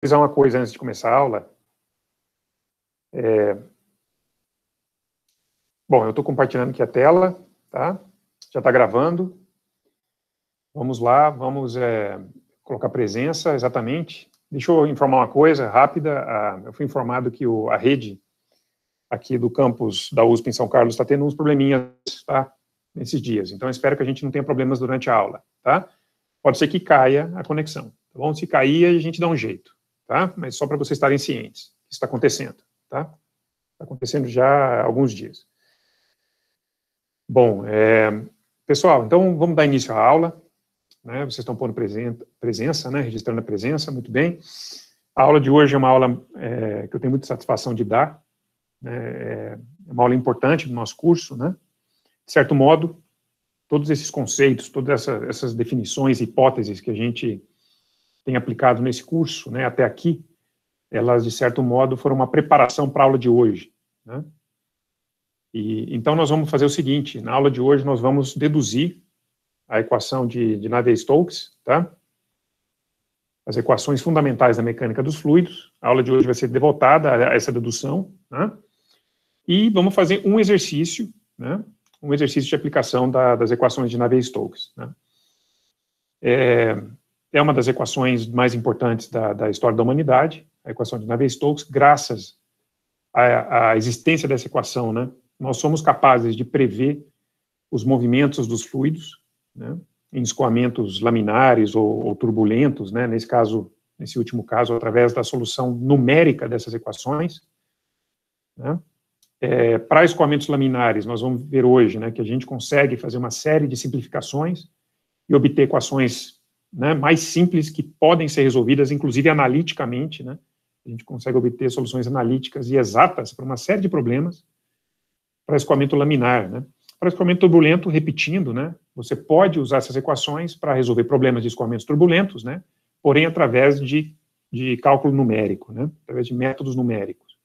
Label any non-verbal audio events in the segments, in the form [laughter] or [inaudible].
frisar uma coisa antes de começar a aula. É... Bom, eu estou compartilhando aqui a tela, tá? Já está gravando. Vamos lá, vamos é, colocar presença, exatamente. Deixa eu informar uma coisa rápida. Ah, eu fui informado que o, a rede aqui do campus da USP em São Carlos está tendo uns probleminhas, tá? Nesses dias. Então, espero que a gente não tenha problemas durante a aula, tá? Pode ser que caia a conexão, tá bom? Se cair, a gente dá um jeito tá? Mas só para vocês estarem cientes, isso está acontecendo, tá? Está acontecendo já há alguns dias. Bom, é, pessoal, então vamos dar início à aula. Né? Vocês estão pondo presença, né? registrando a presença, muito bem. A aula de hoje é uma aula é, que eu tenho muita satisfação de dar. Né? É uma aula importante do nosso curso, né? De certo modo, todos esses conceitos, todas essas definições, hipóteses que a gente têm aplicado nesse curso, né, até aqui, elas, de certo modo, foram uma preparação para a aula de hoje. Né? E, então, nós vamos fazer o seguinte: na aula de hoje, nós vamos deduzir a equação de, de Navier-Stokes, tá? as equações fundamentais da mecânica dos fluidos. A aula de hoje vai ser devotada a essa dedução. Né? E vamos fazer um exercício, né? um exercício de aplicação da, das equações de Navier-Stokes. Né? É, é uma das equações mais importantes da, da história da humanidade, a equação de Navier-Stokes, graças à, à, existência dessa equação, né, nós somos capazes de prever os movimentos dos fluidos, né, em escoamentos laminares ou, ou turbulentos, né, nesse caso, nesse último caso, através da solução numérica dessas equações. Né, é, para escoamentos laminares, nós vamos ver hoje né, que a gente consegue fazer uma série de simplificações e obter equações né, mais simples que podem ser resolvidas, inclusive analiticamente, né? A gente consegue obter soluções analíticas e exatas para uma série de problemas para escoamento laminar, né? Para escoamento turbulento, repetindo, né? Você pode usar essas equações para resolver problemas de escoamentos turbulentos, né? Porém, através de, de cálculo numérico, né? Através de métodos numéricos.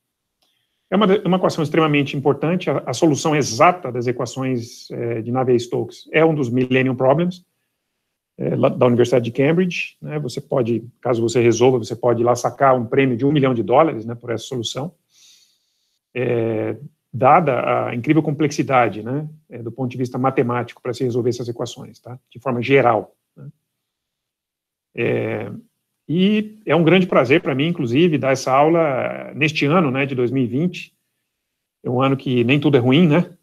É uma, uma equação extremamente importante. A, a solução exata das equações é, de Navier-Stokes é um dos Millennium Problems é, da Universidade de Cambridge. Né, você pode, caso você resolva, você pode ir lá sacar um prêmio de um milhão de dólares né, por essa solução. É, dada a incrível complexidade, né, é, do ponto de vista matemático, para se resolver essas equações, tá, de forma geral. Né. É, e é um grande prazer para mim, inclusive, dar essa aula é, neste ano, né, de 2020. É um ano que nem tudo é ruim, né?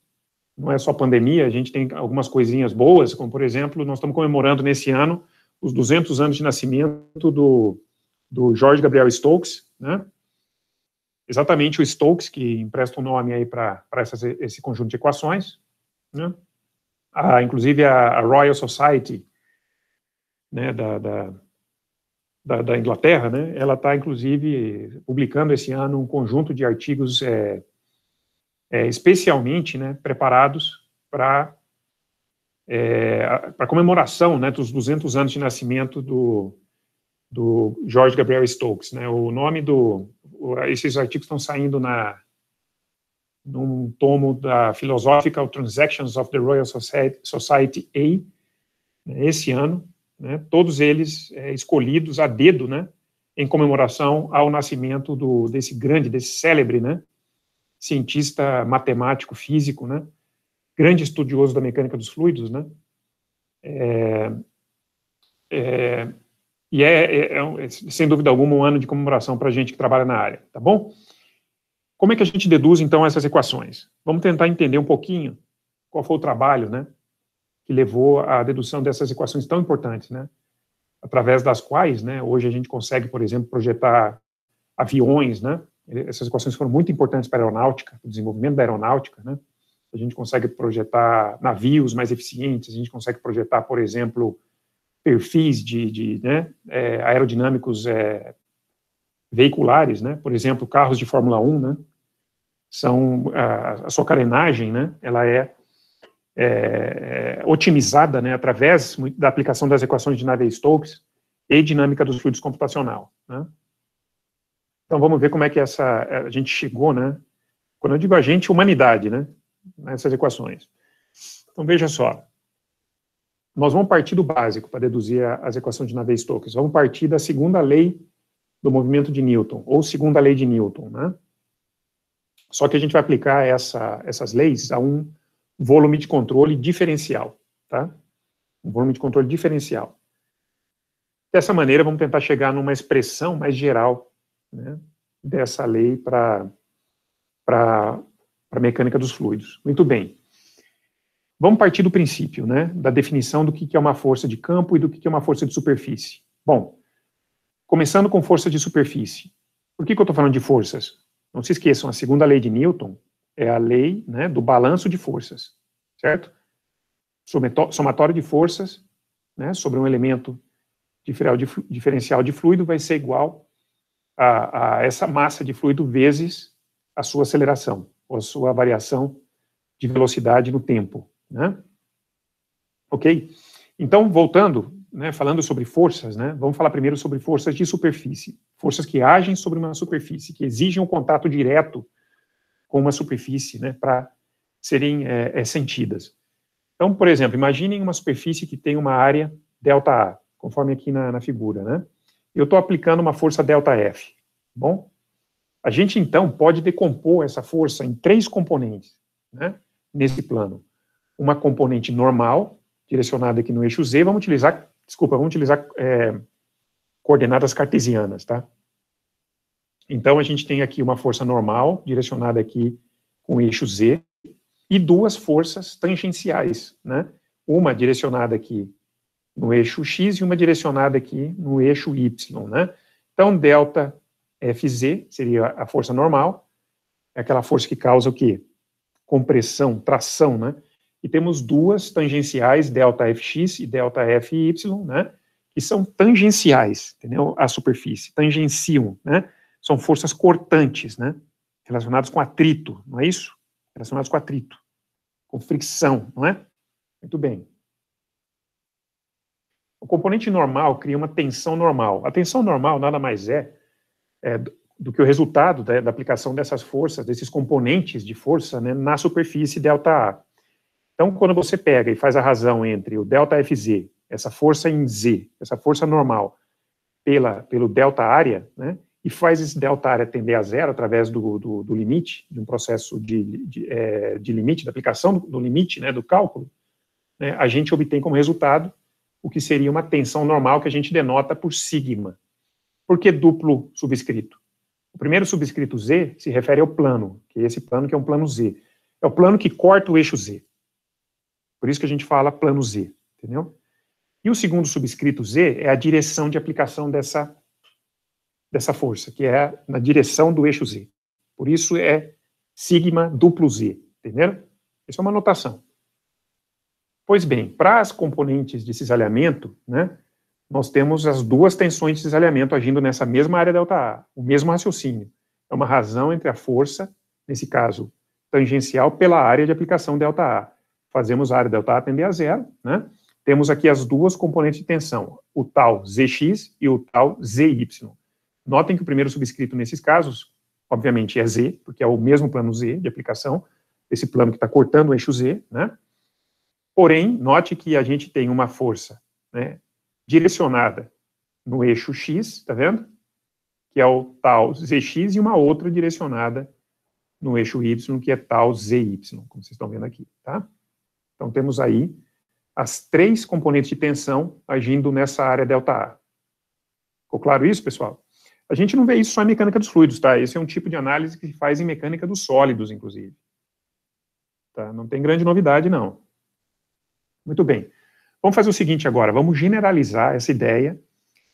não é só pandemia, a gente tem algumas coisinhas boas, como, por exemplo, nós estamos comemorando nesse ano os 200 anos de nascimento do, do Jorge Gabriel Stokes, né? Exatamente o Stokes, que empresta o um nome aí para esse conjunto de equações, né? A, inclusive a, a, Royal Society, né, da, da, da, da Inglaterra, né? Ela está, inclusive, publicando esse ano um conjunto de artigos é, é, especialmente né, preparados para é, a comemoração né, dos 200 anos de nascimento do, do George Gabriel Stokes. Né? O nome do. Esses artigos estão saindo na, num tomo da Philosophical Transactions of the Royal Society, Society A, né, esse ano, né, todos eles é, escolhidos a dedo, né, em comemoração ao nascimento do, desse grande, desse célebre, né, cientista matemático, físico, né? grande estudioso da mecânica dos fluidos, né? É, é, e é, é, é, é sem dúvida alguma, um ano de comemoração para a gente que trabalha na área, tá bom? Como é que a gente deduz, então, essas equações? Vamos tentar entender um pouquinho qual foi o trabalho, né, que levou à dedução dessas equações tão importantes, né, através das quais, né, hoje a gente consegue, por exemplo, projetar aviões, né, essas equações foram muito importantes para a aeronáutica, o desenvolvimento da aeronáutica, né? A gente consegue projetar navios mais eficientes, a gente consegue projetar, por exemplo, perfis de, de né, é, aerodinâmicos é, veiculares, né? Por exemplo, carros de Fórmula 1, né? São a, a sua carenagem, né? Ela é, é, é otimizada, né? Através da aplicação das equações de Navier-Stokes e dinâmica dos fluidos computacional, né? Então vamos ver como é que essa eh, a gente chegou, né? Quando eu digo a gente, humanidade, né? Nessas equações. Então veja só. Nós vamos partir do básico para deduzir as equações de Navier-Stokes. Vamos partir da segunda lei do movimento de Newton, ou segunda lei de Newton, né? Só que a gente vai aplicar essa, essas leis a um volume de controle diferencial, tá? Um volume de controle diferencial. Dessa maneira, vamos tentar chegar numa expressão mais geral né, dessa lei para a mecânica dos fluidos. Muito bem. Vamos partir do princípio, né, da definição do que é uma força de campo e do que é uma força de superfície. Bom, começando com força de superfície. Por que, que eu estou falando de forças? Não se esqueçam, a segunda lei de Newton é a lei né, do balanço de forças, certo? Somatório de forças né, sobre um elemento diferencial de fluido vai ser igual a, a essa massa de fluido vezes a sua aceleração, ou a sua variação de velocidade no tempo. Né? Ok? Então, voltando, né, falando sobre forças, né, vamos falar primeiro sobre forças de superfície. Forças que agem sobre uma superfície, que exigem um contato direto com uma superfície né, para serem é, é, sentidas. Então, por exemplo, imaginem uma superfície que tem uma área delta A, conforme aqui na, na figura. Né? eu estou aplicando uma força ΔF. Tá bom, a gente então pode decompor essa força em três componentes, né, nesse plano. Uma componente normal, direcionada aqui no eixo Z, vamos utilizar, desculpa, vamos utilizar é, coordenadas cartesianas, tá? Então a gente tem aqui uma força normal, direcionada aqui com o eixo Z, e duas forças tangenciais, né? Uma direcionada aqui no eixo X e uma direcionada aqui no eixo Y, né? Então, delta Fz seria a força normal, é aquela força que causa o quê? Compressão, tração, né? E temos duas tangenciais, delta Fx e delta Fy, né? Que são tangenciais, entendeu? À superfície, tangenciam, né? São forças cortantes, né? Relacionadas com atrito, não é isso? Relacionadas com atrito, com fricção, não é? Muito bem. O componente normal cria uma tensão normal. A tensão normal nada mais é, é do que o resultado da, da, aplicação dessas forças, desses componentes de força né, na superfície ΔA. Então, quando você pega e faz a razão entre o ΔFZ, essa força em Z, essa força normal, pela, pelo delta área, né, e faz esse delta área tender a zero através do, do, do limite, de um processo de, de, é, de limite, da aplicação do, do, limite, né, do cálculo, né, a gente obtém como resultado o que seria uma tensão normal que a gente denota por sigma. Por que duplo subscrito? O primeiro subscrito Z se refere ao plano, que é esse plano que é um plano Z. É o plano que corta o eixo Z. Por isso que a gente fala plano Z, entendeu? E o segundo subscrito Z é a direção de aplicação dessa, dessa força, que é na direção do eixo Z. Por isso é sigma duplo Z, entenderam? Isso é uma notação. Pois bem, para as componentes de cisalhamento, né, nós temos as duas tensões de cisalhamento agindo nessa mesma área delta A, o mesmo raciocínio. É uma razão entre a força, nesse caso, tangencial pela área de aplicação delta A. Fazemos a área delta A tender a zero, né? Temos aqui as duas componentes de tensão, o tal ZX e o tal ZY. Notem que o primeiro subscrito nesses casos, obviamente, é Z, porque é o mesmo plano Z de aplicação, esse plano que está cortando o eixo Z, né? Porém, note que a gente tem uma força né, direcionada no eixo X, está vendo? Que é o tal ZX, e uma outra direcionada no eixo Y, que é tal ZY, como vocês estão vendo aqui, tá? Então, temos aí as três componentes de tensão agindo nessa área ΔA. Ficou claro isso, pessoal? A gente não vê isso só em mecânica dos fluidos, tá? Esse é um tipo de análise que se faz em mecânica dos sólidos, inclusive. Tá? Não tem grande novidade, não. Muito bem. Vamos fazer o seguinte agora, vamos generalizar essa ideia,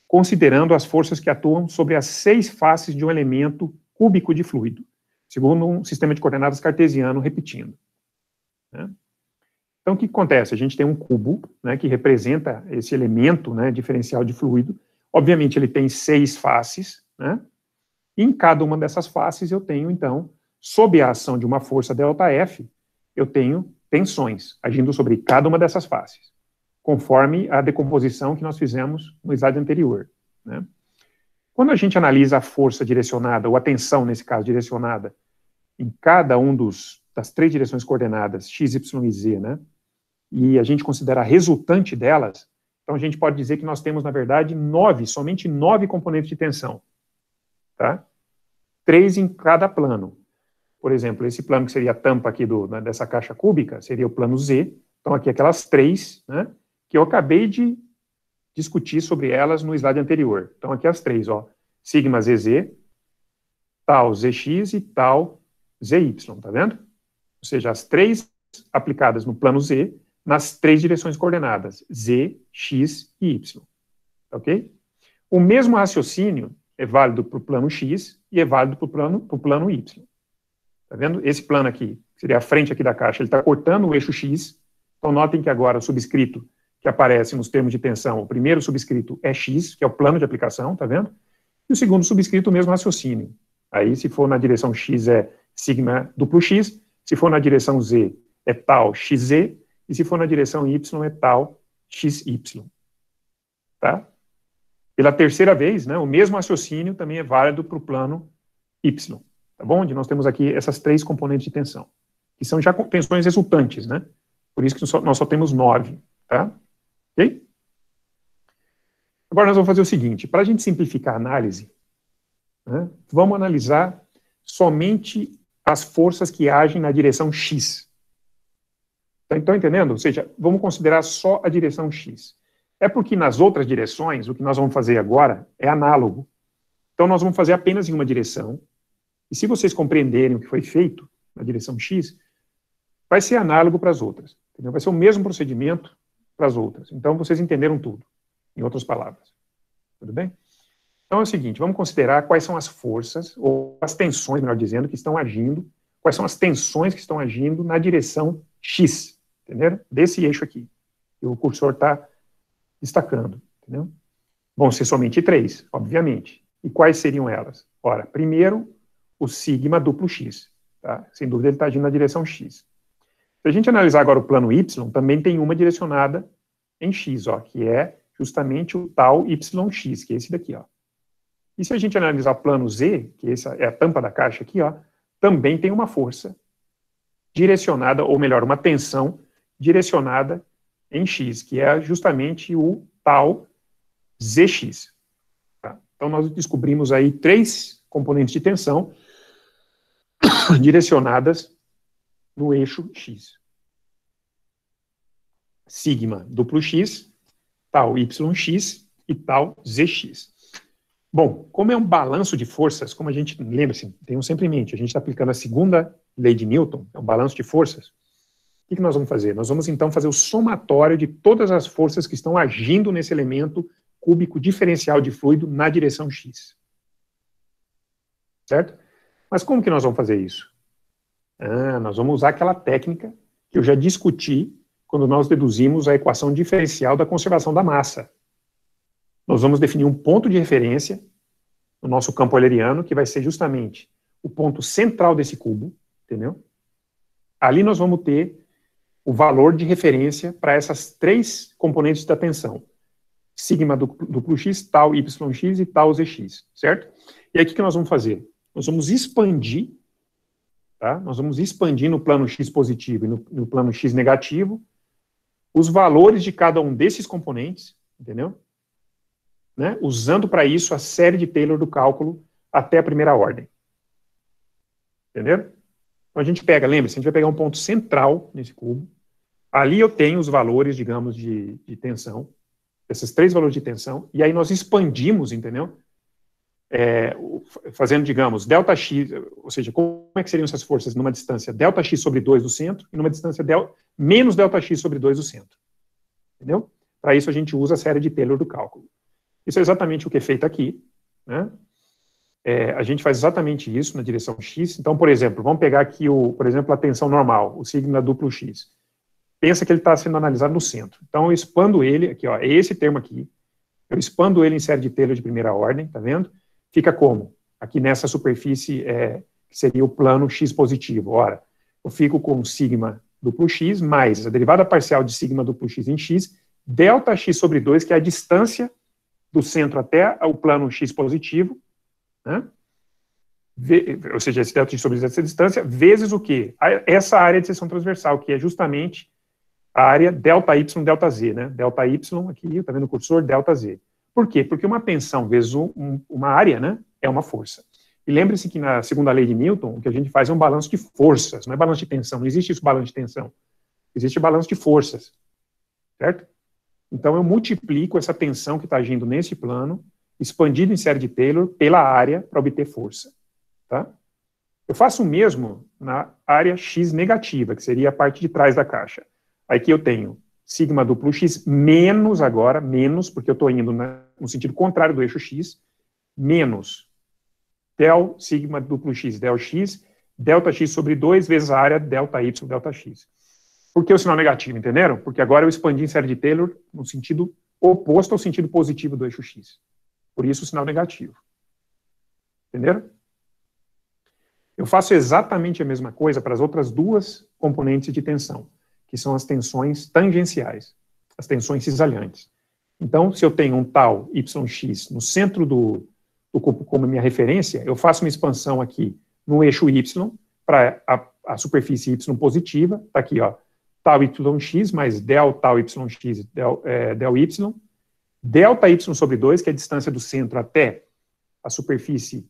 considerando as forças que atuam sobre as seis faces de um elemento cúbico de fluido, segundo um sistema de coordenadas cartesiano, repetindo. Né? Então, o que acontece? A gente tem um cubo, né, que representa esse elemento né, diferencial de fluido. Obviamente, ele tem seis faces, né? E em cada uma dessas faces, eu tenho, então, sob a ação de uma força delta F, eu tenho tensões, agindo sobre cada uma dessas faces, conforme a decomposição que nós fizemos no slide anterior. Né? Quando a gente analisa a força direcionada, ou a tensão, nesse caso, direcionada, em cada um dos das três direções coordenadas, x, y e z, né? e a gente considera a resultante delas, então a gente pode dizer que nós temos, na verdade, nove, somente nove componentes de tensão. Tá? Três em cada plano, por exemplo, esse plano que seria a tampa aqui do, né, dessa caixa cúbica seria o plano Z. Então, aqui aquelas três, né, que eu acabei de discutir sobre elas no slide anterior. Então, aqui as três, ó, sigma ZZ, tal ZX e tal ZY, tá vendo? Ou seja, as três aplicadas no plano Z, nas três direções coordenadas, Z, X e Y, tá ok? O mesmo raciocínio é válido para o plano X e é válido para o plano, plano Y. Está vendo? Esse plano aqui, que seria a frente aqui da caixa, ele está cortando o eixo X. Então, notem que agora o subscrito que aparece nos termos de tensão, o primeiro subscrito é X, que é o plano de aplicação, está vendo? E o segundo subscrito, o mesmo raciocínio. Aí, se for na direção X, é sigma duplo X. Se for na direção Z, é tal XZ. E se for na direção Y, é tal XY. Tá? Pela terceira vez, né, o mesmo raciocínio também é válido para o plano Y tá bom? Onde nós temos aqui essas três componentes de tensão, que são já tensões resultantes, né? Por isso que só, nós só temos nove, tá? Ok? Agora nós vamos fazer o seguinte, para a gente simplificar a análise, né, vamos analisar somente as forças que agem na direção x. Tá, estão entendendo? Ou seja, vamos considerar só a direção x. É porque nas outras direções, o que nós vamos fazer agora é análogo. Então nós vamos fazer apenas em uma direção, e se vocês compreenderem o que foi feito na direção X, vai ser análogo para as outras. Entendeu? Vai ser o mesmo procedimento para as outras. Então, vocês entenderam tudo, em outras palavras. Tudo bem? Então, é o seguinte, vamos considerar quais são as forças, ou as tensões, melhor dizendo, que estão agindo, quais são as tensões que estão agindo na direção X, entendeu? Desse eixo aqui, que o cursor está destacando, entendeu? Vão ser somente três, obviamente. E quais seriam elas? Ora, primeiro, o sigma duplo X. Tá? Sem dúvida, ele está agindo na direção X. Se a gente analisar agora o plano Y, também tem uma direcionada em X, ó, que é justamente o tal YX, que é esse daqui. Ó. E se a gente analisar o plano Z, que é essa é a tampa da caixa aqui, ó, também tem uma força direcionada, ou melhor, uma tensão direcionada em X, que é justamente o tal ZX. Tá? Então, nós descobrimos aí três componentes de tensão [coughs] direcionadas no eixo X. Sigma duplo X, tal YX e tal ZX. Bom, como é um balanço de forças, como a gente, lembra-se, tenham sempre em mente, a gente está aplicando a segunda lei de Newton, é um balanço de forças. O que nós vamos fazer? Nós vamos então fazer o somatório de todas as forças que estão agindo nesse elemento cúbico diferencial de fluido na direção x. Certo? Mas como que nós vamos fazer isso? Ah, nós vamos usar aquela técnica que eu já discuti quando nós deduzimos a equação diferencial da conservação da massa. Nós vamos definir um ponto de referência no nosso campo euleriano, que vai ser justamente o ponto central desse cubo, entendeu? Ali nós vamos ter o valor de referência para essas três componentes da tensão. Sigma duplo, x, tal yx e tal zx, certo? E aí o que nós vamos fazer? nós vamos expandir, tá? nós vamos expandir no plano X positivo e no, no plano X negativo os valores de cada um desses componentes, entendeu? Né? Usando para isso a série de Taylor do cálculo até a primeira ordem. Entendeu? Então a gente pega, lembre se a gente vai pegar um ponto central nesse cubo. Ali eu tenho os valores, digamos, de, de tensão, esses três valores de tensão, e aí nós expandimos, entendeu? é, fazendo, digamos, delta x, ou seja, como é que seriam essas forças numa distância delta x sobre 2 do centro e numa distância del, menos delta x sobre 2 do centro. Entendeu? Para isso a gente usa a série de Taylor do cálculo. Isso é exatamente o que é feito aqui. Né? É, a gente faz exatamente isso na direção x. Então, por exemplo, vamos pegar aqui, o, por exemplo, a tensão normal, o sigma duplo x. Pensa que ele está sendo analisado no centro. Então, eu expando ele, aqui, ó, é esse termo aqui. Eu expando ele em série de Taylor de primeira ordem, tá vendo? fica como? Aqui nessa superfície é, seria o plano x positivo. Ora, eu fico com sigma duplo x mais a derivada parcial de sigma duplo x em x, delta x sobre 2, que é a distância do centro até o plano x positivo, né? V, ou seja, esse delta x sobre essa distância, vezes o quê? Essa área de seção transversal, que é justamente a área delta y, delta z, né? Delta y aqui, tá vendo o cursor, delta z. Por quê? Porque uma tensão vezes um, uma área né, é uma força. E lembre-se que na segunda lei de Newton, o que a gente faz é um balanço de forças, não é balanço de tensão. Não existe isso balanço de tensão. Existe balanço de forças. Certo? Então eu multiplico essa tensão que está agindo nesse plano, expandida em série de Taylor, pela área para obter força. Tá? Eu faço o mesmo na área x negativa, que seria a parte de trás da caixa. Aqui eu tenho sigma duplo x menos agora, menos, porque eu estou indo na no sentido contrário do eixo x, menos del sigma duplo x del x, delta x sobre 2 vezes a área delta y delta x. Por que o sinal negativo, entenderam? Porque agora eu expandi em série de Taylor no sentido oposto ao sentido positivo do eixo x. Por isso o sinal negativo. Entenderam? Eu faço exatamente a mesma coisa para as outras duas componentes de tensão, que são as tensões tangenciais, as tensões cisalhantes. Então, se eu tenho um tal yx no centro do, do cubo como minha referência, eu faço uma expansão aqui no eixo y para a, a, superfície y positiva, está aqui, ó, tal yx mais del tal yx del, é, del y, delta y sobre 2, que é a distância do centro até a superfície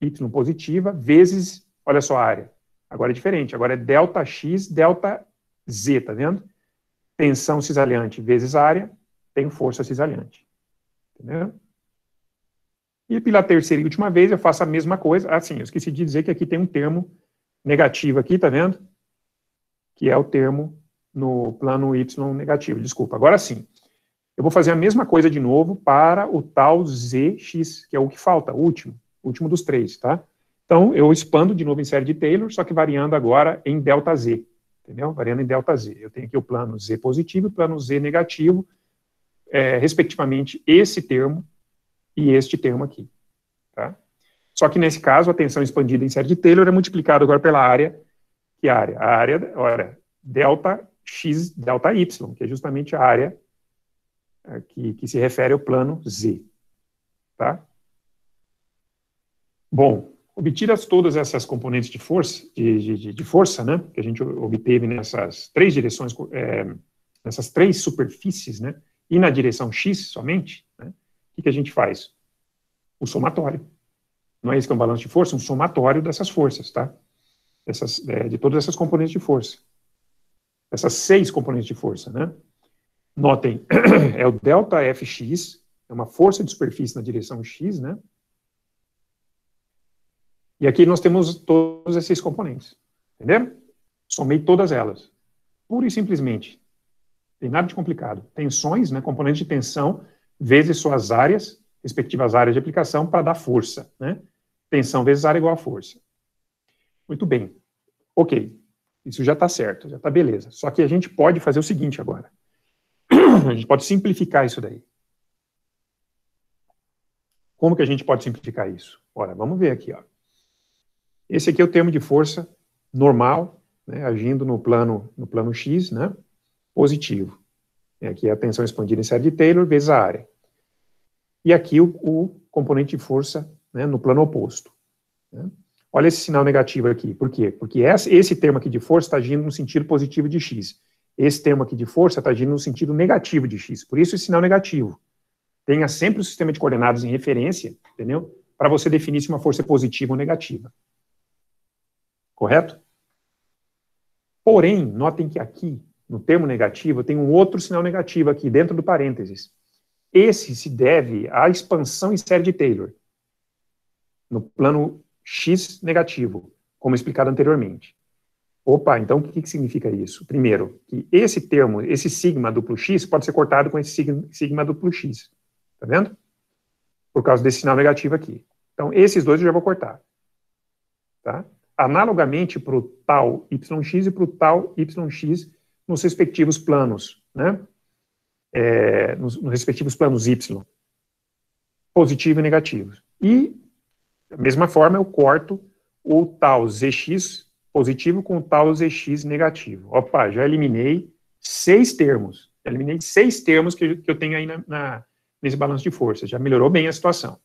y positiva, vezes, olha só a área, agora é diferente, agora é delta x delta z, tá vendo? Tensão cisalhante vezes área, tenho força cisalhante. Entendeu? E pela terceira e última vez eu faço a mesma coisa. Assim, eu esqueci de dizer que aqui tem um termo negativo aqui, tá vendo? Que é o termo no plano Y negativo, desculpa. Agora sim, eu vou fazer a mesma coisa de novo para o tal ZX, que é o que falta, o último, último dos três, tá? Então, eu expando de novo em série de Taylor, só que variando agora em delta Z, entendeu? Variando em delta Z. Eu tenho aqui o plano Z positivo e o plano Z negativo, é, respectivamente, esse termo e este termo aqui. Tá? Só que nesse caso, a tensão expandida em série de Taylor é multiplicada agora pela área. Que é área? A área, olha, delta x, delta y, que é justamente a área é, que, que se refere ao plano z. Tá? Bom, obtidas todas essas componentes de força, de, de, de, força, né, que a gente obteve nessas três direções, é, nessas três superfícies, né, e na direção X somente, né, o que, que a gente faz? O somatório. Não é isso que é um balanço de força? Um somatório dessas forças, tá? Essas, é, de todas essas componentes de força. Essas seis componentes de força, né? Notem, [clears throat] é o delta Fx, é uma força de superfície na direção X, né? E aqui nós temos todos esses componentes, entendeu? Somei todas elas, pura e simplesmente. Tem nada de complicado. Tensões, né, componente de tensão, vezes suas áreas, respectivas áreas de aplicação, para dar força. Né? Tensão vezes área igual a força. Muito bem. Ok. Isso já está certo, já está beleza. Só que a gente pode fazer o seguinte agora. [clears throat] A gente pode simplificar isso daí. Como que a gente pode simplificar isso? Ora, vamos ver aqui. Ó. Esse aqui é o termo de força normal, né, agindo no plano, no plano X, né? positivo. É aqui é a tensão expandida em série de Taylor vezes a área. E aqui o, o componente de força né, no plano oposto. Né? Olha esse sinal negativo aqui. Por quê? Porque esse termo aqui de força está agindo no sentido positivo de x. Esse termo aqui de força está agindo no sentido negativo de x. Por isso, esse sinal negativo. Tenha sempre o sistema de coordenadas em referência, entendeu? Para você definir se uma força é positiva ou negativa. Correto? Porém, notem que aqui no termo negativo, eu tenho um outro sinal negativo aqui, dentro do parênteses. Esse se deve à expansão em série de Taylor, no plano X negativo, como explicado anteriormente. Opa, então o que, que significa isso? Primeiro, que esse termo, esse sigma duplo X, pode ser cortado com esse sigma, sigma duplo X. Tá vendo? Por causa desse sinal negativo aqui. Então, esses dois eu já vou cortar. Tá? Analogamente para o tal yx e para o tal yx, nos respectivos planos, né? É, nos, nos, respectivos planos Y, positivo e negativo. E, da mesma forma, eu corto o tal ZX positivo com o tal ZX negativo. Opa, já eliminei seis termos. Já eliminei seis termos que, que eu tenho aí na, na, nesse balanço de forças. Já melhorou bem a situação.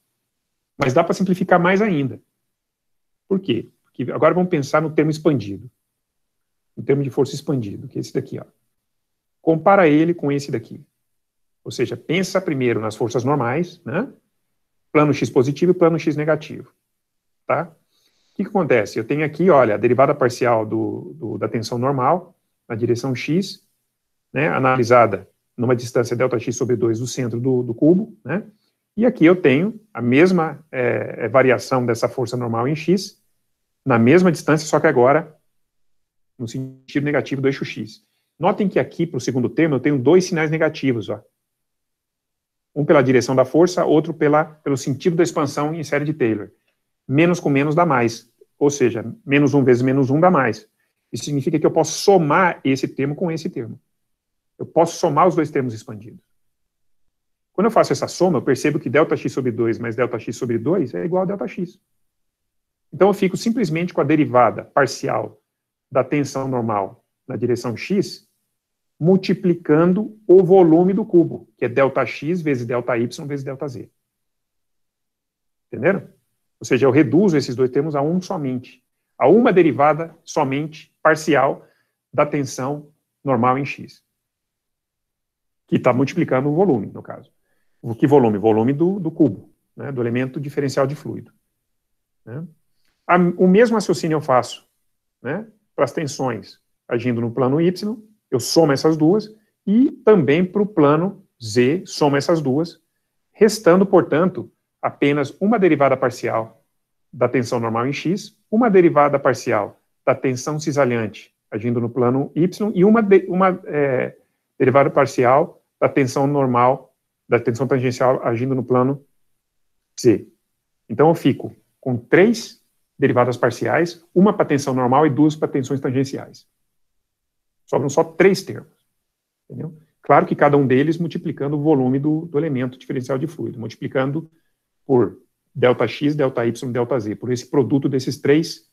Mas dá para simplificar mais ainda. Por quê? Porque agora vamos pensar no termo expandido no termo de força expandido, que é esse daqui. Ó. Compara ele com esse daqui. Ou seja, pensa primeiro nas forças normais, né? plano x positivo e plano x negativo. Tá? O que, que acontece? Eu tenho aqui, olha, a derivada parcial do, do, da tensão normal na direção x, né, analisada numa distância Δx sobre 2 do centro do, do cubo, né? E aqui eu tenho a mesma é, variação dessa força normal em x, na mesma distância, só que agora no sentido negativo do eixo X. Notem que aqui, para o segundo termo, eu tenho dois sinais negativos. Ó. Um pela direção da força, outro pela, pelo sentido da expansão em série de Taylor. Menos com menos dá mais. Ou seja, menos 1 um vezes menos 1 um dá mais. Isso significa que eu posso somar esse termo com esse termo. Eu posso somar os dois termos expandidos. Quando eu faço essa soma, eu percebo que Δx sobre 2 mais Δx sobre 2 é igual a Δx. Então eu fico simplesmente com a derivada parcial da tensão normal na direção x, multiplicando o volume do cubo, que é ΔX vezes ΔY vezes ΔZ. Entenderam? Ou seja, eu reduzo esses dois termos a um somente, a uma derivada somente parcial da tensão normal em x, que está multiplicando o volume, no caso. O que volume? Volume do, do cubo, né, do elemento diferencial de fluido. Né? o mesmo raciocínio eu faço né, para as tensões agindo no plano Y, eu somo essas duas, e também para o plano Z, somo essas duas, restando, portanto, apenas uma derivada parcial da tensão normal em X, uma derivada parcial da tensão cisalhante agindo no plano Y e uma, de, uma é, derivada parcial da tensão normal, da tensão tangencial agindo no plano Z. Então eu fico com três derivadas parciais, uma para tensão normal e duas para tensões tangenciais. Sobram só três termos. Entendeu? Claro que cada um deles multiplicando o volume do, do elemento diferencial de fluido, multiplicando por ΔX, ΔY, ΔZ, por esse produto desses três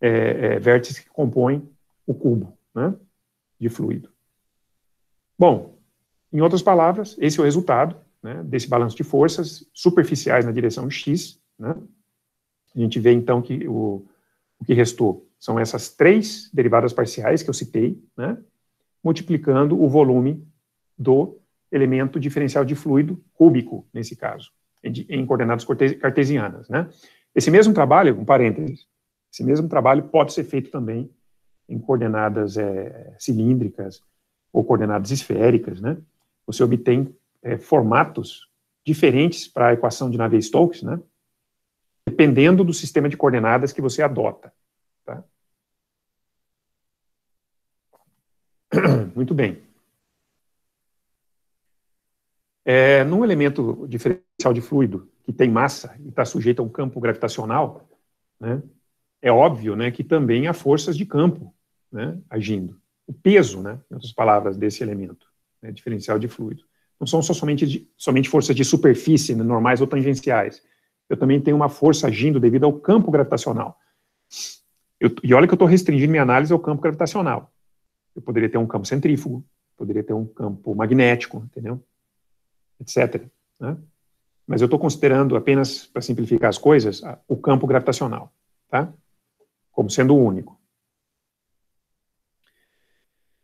é, é, vértices que compõem o cubo né, de fluido. Bom, em outras palavras, esse é o resultado né, desse balanço de forças superficiais na direção X, né, a gente vê, então, que o, o que restou são essas três derivadas parciais que eu citei, né, multiplicando o volume do elemento diferencial de fluido cúbico, nesse caso, em coordenadas cartesianas. Né. Esse mesmo trabalho, um parênteses, esse mesmo trabalho pode ser feito também em coordenadas é, cilíndricas ou coordenadas esféricas. Né. Você obtém é, formatos diferentes para a equação de Navier-Stokes, né, dependendo do sistema de coordenadas que você adota. Tá? [clears throat] Muito bem. É, num elemento diferencial de fluido que tem massa e está sujeito a um campo gravitacional, né, é óbvio né, que também há forças de campo né, agindo. O peso, né, em outras palavras, desse elemento né, diferencial de fluido. Não são só somente, de, somente forças de superfície, né, normais ou tangenciais, eu também tenho uma força agindo devido ao campo gravitacional. Eu, e olha que eu estou restringindo minha análise ao campo gravitacional. Eu poderia ter um campo centrífugo, poderia ter um campo magnético, entendeu? Etc. Né? Mas eu estou considerando apenas, para simplificar as coisas, o campo gravitacional, tá? Como sendo o único.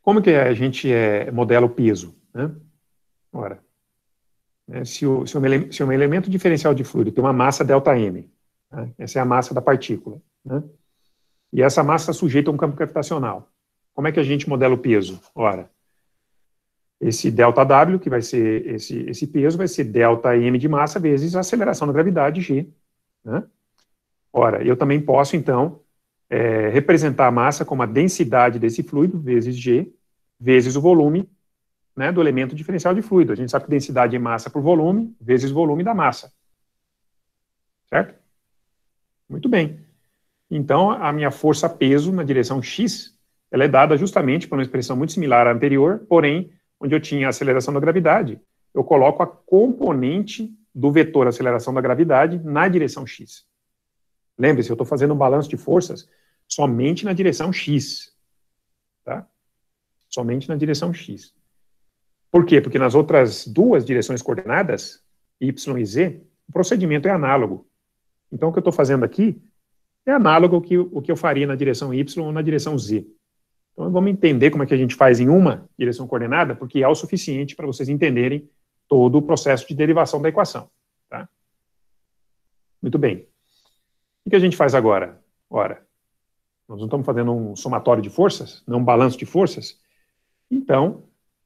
Como que a gente é, modela o peso? Né? Ora, né? Se, o, se, um, se um elemento diferencial de fluido tem uma massa ΔM, né? essa é a massa da partícula, né? e essa massa está sujeita a um campo gravitacional, como é que a gente modela o peso? Ora, esse ΔW, que vai ser esse, esse peso, vai ser ΔM de massa vezes a aceleração da gravidade G. Né? Ora, eu também posso, então, é, representar a massa como a densidade desse fluido, vezes G, vezes o volume, né, do elemento diferencial de fluido. A gente sabe que densidade é massa por volume, vezes volume da massa. Certo? Muito bem. Então, a minha força-peso na direção x, ela é dada justamente por uma expressão muito similar à anterior, porém, onde eu tinha a aceleração da gravidade, eu coloco a componente do vetor aceleração da gravidade na direção x. Lembre-se, eu estou fazendo um balanço de forças somente na direção x. Tá? Somente na direção x. Por quê? Porque nas outras duas direções coordenadas, Y e Z, o procedimento é análogo. Então, o que eu estou fazendo aqui é análogo ao que, o que eu faria na direção Y ou na direção Z. Então, vamos entender como é que a gente faz em uma direção coordenada, porque é o suficiente para vocês entenderem todo o processo de derivação da equação. Tá? Muito bem. O que a gente faz agora? Ora, nós não estamos fazendo um somatório de forças, não um balanço de forças. Então,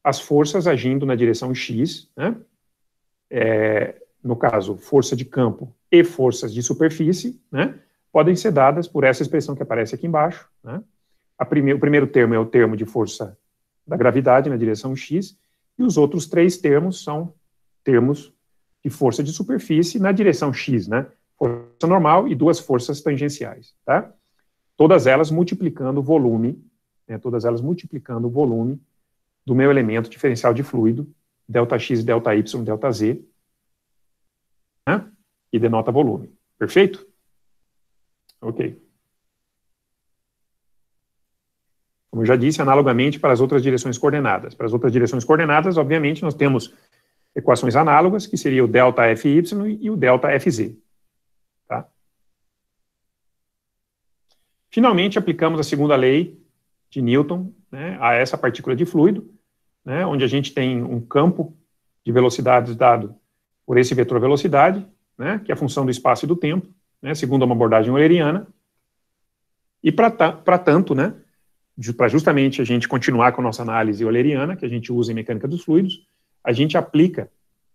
as forças agindo na direção X, né? É, no caso, força de campo e forças de superfície, né? podem ser dadas por essa expressão que aparece aqui embaixo. Né? Prime o primeiro termo é o termo de força da gravidade na direção X, e os outros três termos são termos de força de superfície na direção X, né? Força normal e duas forças tangenciais, tá? Todas elas multiplicando o volume, né? todas elas multiplicando o volume do meu elemento diferencial de fluido, ΔX, ΔY, ΔZ, né? e denota volume. Perfeito? Ok. Como eu já disse, analogamente para as outras direções coordenadas. Para as outras direções coordenadas, obviamente, nós temos equações análogas, que seria o delta e o delta Tá? Finalmente, aplicamos a segunda lei de Newton né, a essa partícula de fluido, né, onde a gente tem um campo de velocidades dado por esse vetor velocidade, né, que é a função do espaço e do tempo, né, segundo uma abordagem euleriana. E para ta, tanto, né, para justamente a gente continuar com a nossa análise euleriana, que a gente usa em mecânica dos fluidos, a gente aplica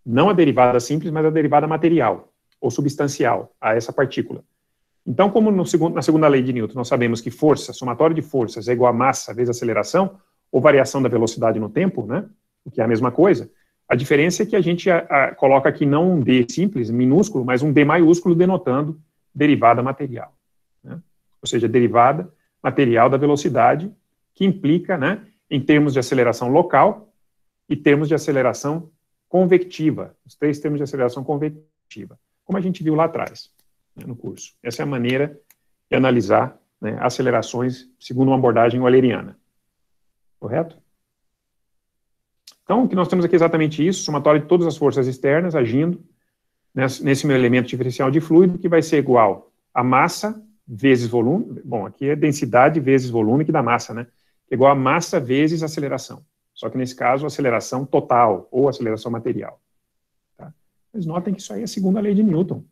não a derivada simples, mas a derivada material ou substancial a essa partícula. Então, como segundo, na segunda lei de Newton nós sabemos que força, somatório de forças, é igual a massa vezes aceleração, ou variação da velocidade no tempo, né? O que é a mesma coisa. A diferença é que a gente a, a, coloca aqui não um D simples, minúsculo, mas um D maiúsculo denotando derivada material. Né? Ou seja, derivada material da velocidade, que implica, né, em termos de aceleração local e termos de aceleração convectiva, os três termos de aceleração convectiva, como a gente viu lá atrás, né, no curso. Essa é a maneira de analisar né, acelerações segundo uma abordagem euleriana. Correto? Então, o que nós temos aqui é exatamente isso, somatório de todas as forças externas agindo nesse meu elemento diferencial de fluido, que vai ser igual a massa vezes volume, bom, aqui é densidade vezes volume, que dá massa, né? É igual a massa vezes aceleração. Só que nesse caso, aceleração total, ou aceleração material. Tá? Mas notem que isso aí é a segunda lei de Newton.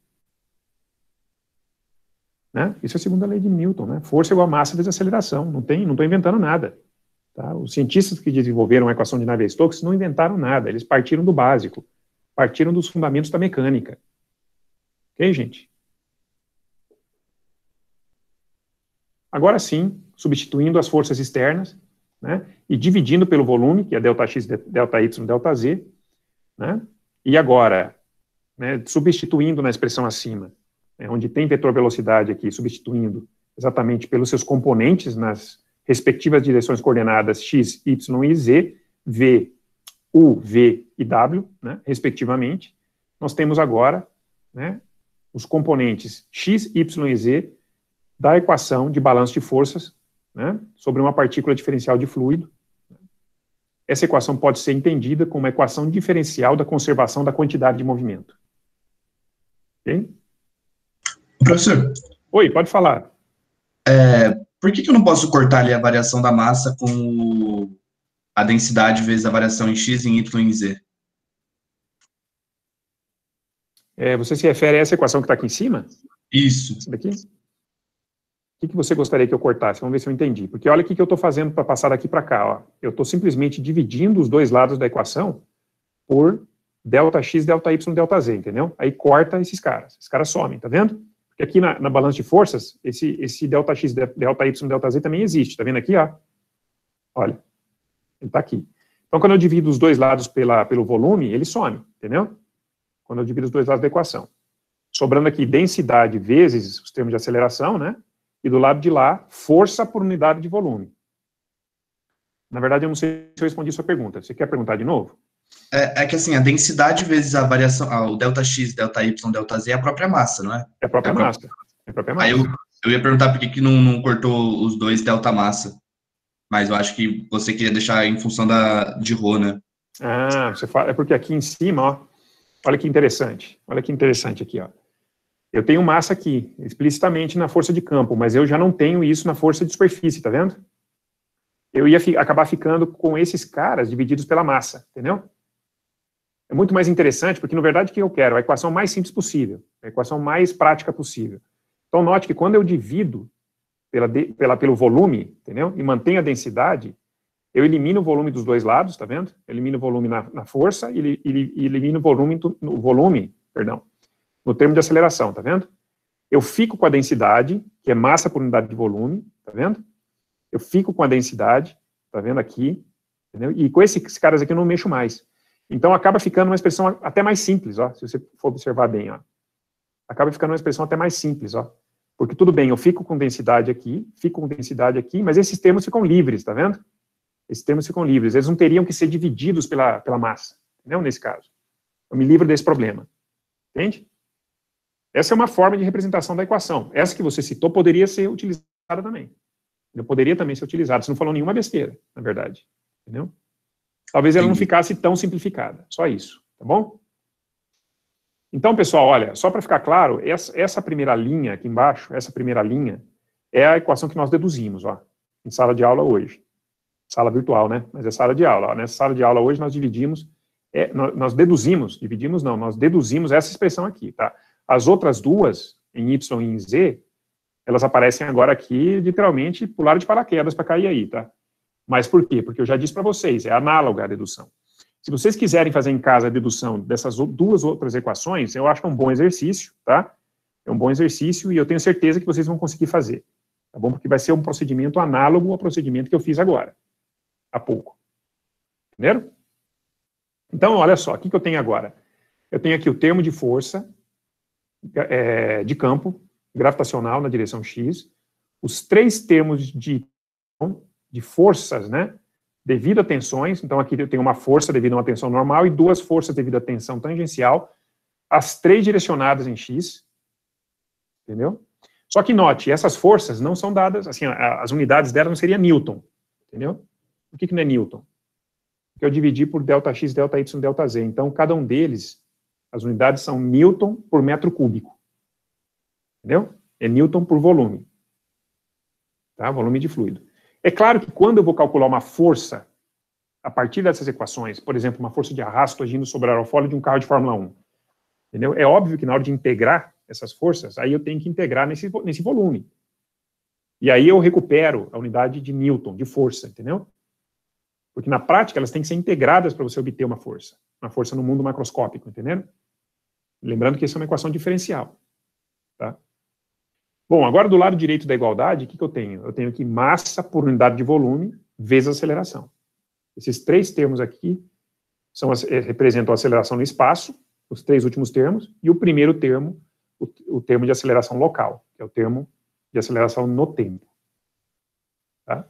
Né? Isso é a segunda lei de Newton, né? Força igual a massa vezes aceleração. Não tem, não estou inventando nada. Tá? Os cientistas que desenvolveram a equação de Navier-Stokes não inventaram nada, eles partiram do básico, partiram dos fundamentos da mecânica. Ok, gente? Agora sim, substituindo as forças externas né, e dividindo pelo volume, que é ΔX, ΔY, ΔZ, né, e agora, né, substituindo na expressão acima, né, onde tem vetor velocidade aqui, substituindo exatamente pelos seus componentes nas respectivas direções coordenadas x, y e z, v, u, v e w, né, respectivamente, nós temos agora né, os componentes x, y e z da equação de balanço de forças né, sobre uma partícula diferencial de fluido. Essa equação pode ser entendida como uma equação diferencial da conservação da quantidade de movimento. Professor. Oi, pode falar. É, por que, que eu não posso cortar ali a variação da massa com a densidade vezes a variação em x, em y, em z? É, você se refere a essa equação que está aqui em cima? Isso. Essa daqui? O que, que você gostaria que eu cortasse? Vamos ver se eu entendi. Porque olha o que, que eu estou fazendo para passar daqui para cá. Ó. Eu estou simplesmente dividindo os dois lados da equação por delta x, delta y, delta z, entendeu? Aí corta esses caras. Esses caras somem, tá vendo? E aqui na, na balança de forças, esse, esse delta x, delta y, delta z também existe. Está vendo aqui? Ó? Olha, ele está aqui. Então, quando eu divido os dois lados pela, pelo volume, ele some, entendeu? Quando eu divido os dois lados da equação. Sobrando aqui densidade vezes os termos de aceleração, né? E do lado de lá, força por unidade de volume. Na verdade, eu não sei se eu respondi a sua pergunta. Você quer perguntar de novo? É, é, que assim, a densidade vezes a variação, ah, o delta x, delta y, delta z é a própria massa, não é? É a própria, é a própria massa. É a própria massa. Aí eu, eu ia perguntar por que, que não, não cortou os dois delta massa. Mas eu acho que você queria deixar em função da, de Rho, né? Ah, você fala, é porque aqui em cima, ó, olha que interessante, olha que interessante aqui, ó. Eu tenho massa aqui, explicitamente na força de campo, mas eu já não tenho isso na força de superfície, tá vendo? Eu ia fi, acabar ficando com esses caras divididos pela massa, entendeu? é muito mais interessante, porque, na verdade, o que eu quero? A equação mais simples possível, a equação mais prática possível. Então, note que quando eu divido pela, pela, pelo volume, entendeu? E mantenho a densidade, eu elimino o volume dos dois lados, tá vendo? elimino o volume na, na força e, elimino o volume, no, volume, perdão, no termo de aceleração, tá vendo? Eu fico com a densidade, que é massa por unidade de volume, tá vendo? Eu fico com a densidade, tá vendo aqui, entendeu? E com esses caras aqui eu não mexo mais. Então, acaba ficando uma expressão até mais simples, ó, se você for observar bem. Ó. Acaba ficando uma expressão até mais simples, ó. Porque tudo bem, eu fico com densidade aqui, fico com densidade aqui, mas esses termos ficam livres, tá vendo? Esses termos ficam livres. Eles não teriam que ser divididos pela, pela massa, entendeu? Nesse caso. Eu me livro desse problema. Entende? Essa é uma forma de representação da equação. Essa que você citou poderia ser utilizada também. Eu poderia também ser utilizada. Você não falou nenhuma besteira, na verdade. Entendeu? Talvez ela não ficasse tão simplificada. Só isso, tá bom? Então, pessoal, olha, só para ficar claro, essa, essa, primeira linha aqui embaixo, essa primeira linha, é a equação que nós deduzimos, ó, em sala de aula hoje. Sala virtual, né? Mas é sala de aula. Ó. Nessa sala de aula hoje nós dividimos, é, nós deduzimos, dividimos não, nós deduzimos essa expressão aqui, tá? As outras duas, em Y e em Z, elas aparecem agora aqui, literalmente, pularam de paraquedas para cair aí, tá? Mas por quê? Porque eu já disse para vocês, é análoga à dedução. Se vocês quiserem fazer em casa a dedução dessas duas outras equações, eu acho que é um bom exercício, tá? É um bom exercício e eu tenho certeza que vocês vão conseguir fazer, tá bom? Porque vai ser um procedimento análogo ao procedimento que eu fiz agora, há pouco. Entenderam? Então, olha só, o que, eu tenho agora? Eu tenho aqui o termo de força é, de campo gravitacional na direção x, os três termos de de forças, né? Devido a tensões, então aqui eu tenho uma força devido a uma tensão normal e duas forças devido a tensão tangencial, as três direcionadas em X, entendeu? Só que note, essas forças não são dadas, assim, as unidades delas não seria Newton, entendeu? Por que, que não é Newton? Porque eu dividi por delta x, delta y, delta z. Então, cada um deles, as unidades são Newton por metro cúbico. Entendeu? É Newton por volume. Tá? Volume de fluido. É claro que quando eu vou calcular uma força a partir dessas equações, por exemplo, uma força de arrasto agindo sobre o aerofólio de um carro de Fórmula 1, entendeu? É óbvio que na hora de integrar essas forças, aí eu tenho que integrar nesse, nesse volume. E aí eu recupero a unidade de Newton, de força, entendeu? Porque na prática elas têm que ser integradas para você obter uma força, uma força no mundo macroscópico, entendeu? Lembrando que isso é uma equação diferencial, tá? Bom, agora do lado direito da igualdade, o que, que eu tenho? Eu tenho aqui massa por unidade de volume vezes aceleração. Esses três termos aqui são, eh, representam a aceleração no espaço, os três últimos termos, e o primeiro termo, o, o termo de aceleração local, que é o termo de aceleração no tempo. Tá?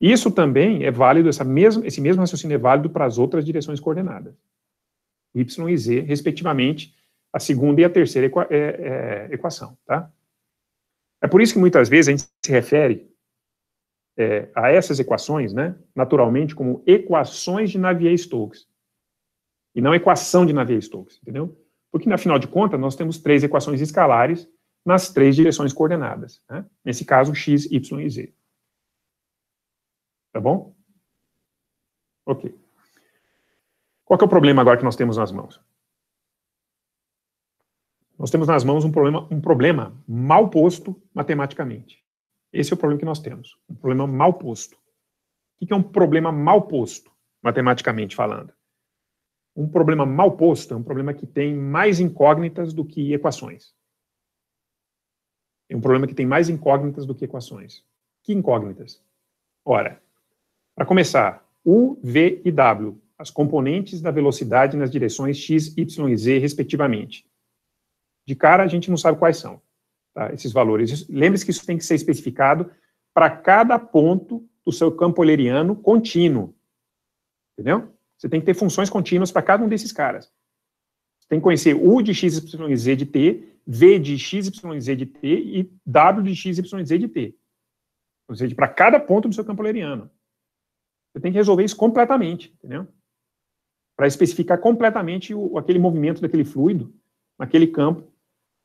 Isso também é válido, essa mesmo, esse mesmo raciocínio é válido para as outras direções coordenadas, y e z, respectivamente, a segunda e a terceira equa, é, é, equação. Tá? É por isso que muitas vezes a gente se refere é, a essas equações, né, naturalmente, como equações de Navier-Stokes. E não equação de Navier-Stokes, entendeu? Porque, afinal de contas, nós temos três equações escalares nas três direções coordenadas. Né? Nesse caso, x, y e z. Tá bom? Ok. Qual é o problema agora que nós temos nas mãos? Nós temos nas mãos um problema, um problema mal posto matematicamente. Esse é o problema que nós temos, um problema mal posto. O que é um problema mal posto, matematicamente falando? Um problema mal posto é um problema que tem mais incógnitas do que equações. É um problema que tem mais incógnitas do que equações. Que incógnitas? Ora, para começar, U, V e W, as componentes da velocidade nas direções x, y e z, respectivamente. De cara, a gente não sabe quais são tá, esses valores. Lembre-se que isso tem que ser especificado para cada ponto do seu campo euleriano contínuo. Entendeu? Você tem que ter funções contínuas para cada um desses caras. Você tem que conhecer U de x, y, z de t, V de x, y, z de t e W de x, y, z de t. Ou seja, para cada ponto do seu campo euleriano. Você tem que resolver isso completamente, entendeu? Para especificar completamente o, aquele movimento daquele fluido naquele campo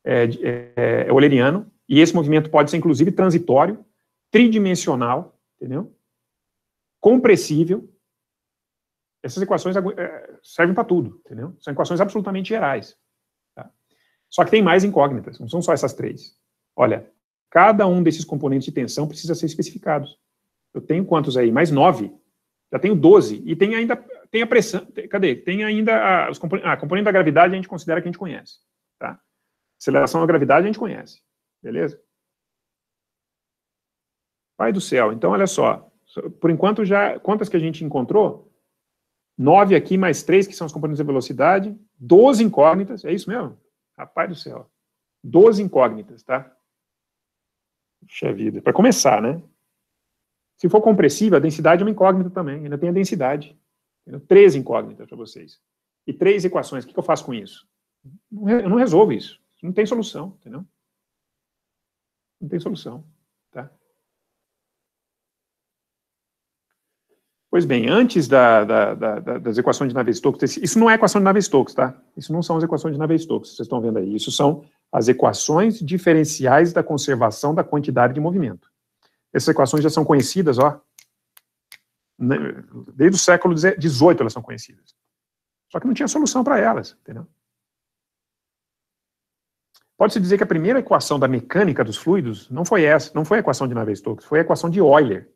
é, é, é, oleriano, e esse movimento pode ser, inclusive, transitório, tridimensional, entendeu? compressível. Essas equações é, servem para tudo, entendeu? São equações absolutamente gerais. Tá? Só que tem mais incógnitas, não são só essas três. Olha, cada um desses componentes de tensão precisa ser especificado. Eu tenho quantos aí? Mais nove. Já tenho doze. E tem ainda tem a pressão. Cadê? Tem ainda a, os componentes, a ah, componente da gravidade a gente considera que a gente conhece. Tá? Aceleração à gravidade a gente conhece, beleza? Pai do céu, então olha só, por enquanto já, quantas que a gente encontrou? Nove aqui, mais três, que são os componentes da velocidade, doze incógnitas, é isso mesmo? Rapaz do céu, doze incógnitas, tá? Puxa vida, para começar, né? Se for compressiva, a densidade é uma incógnita também, ainda tem a densidade. três incógnitas para vocês. E três equações, o que, que eu faço com isso? Eu não resolvo isso. Não tem solução, entendeu? Não tem solução, tá? Pois bem, antes da, da, da, das equações de Navier-Stokes, isso não é equação de Navier-Stokes, tá? Isso não são as equações de Navier-Stokes, vocês estão vendo aí. Isso são as equações diferenciais da conservação da quantidade de movimento. Essas equações já são conhecidas, ó, né, desde o século XVIII elas são conhecidas. Só que não tinha solução para elas, entendeu? Pode-se dizer que a primeira equação da mecânica dos fluidos não foi essa, não foi a equação de Navier-Stokes, foi a equação de Euler.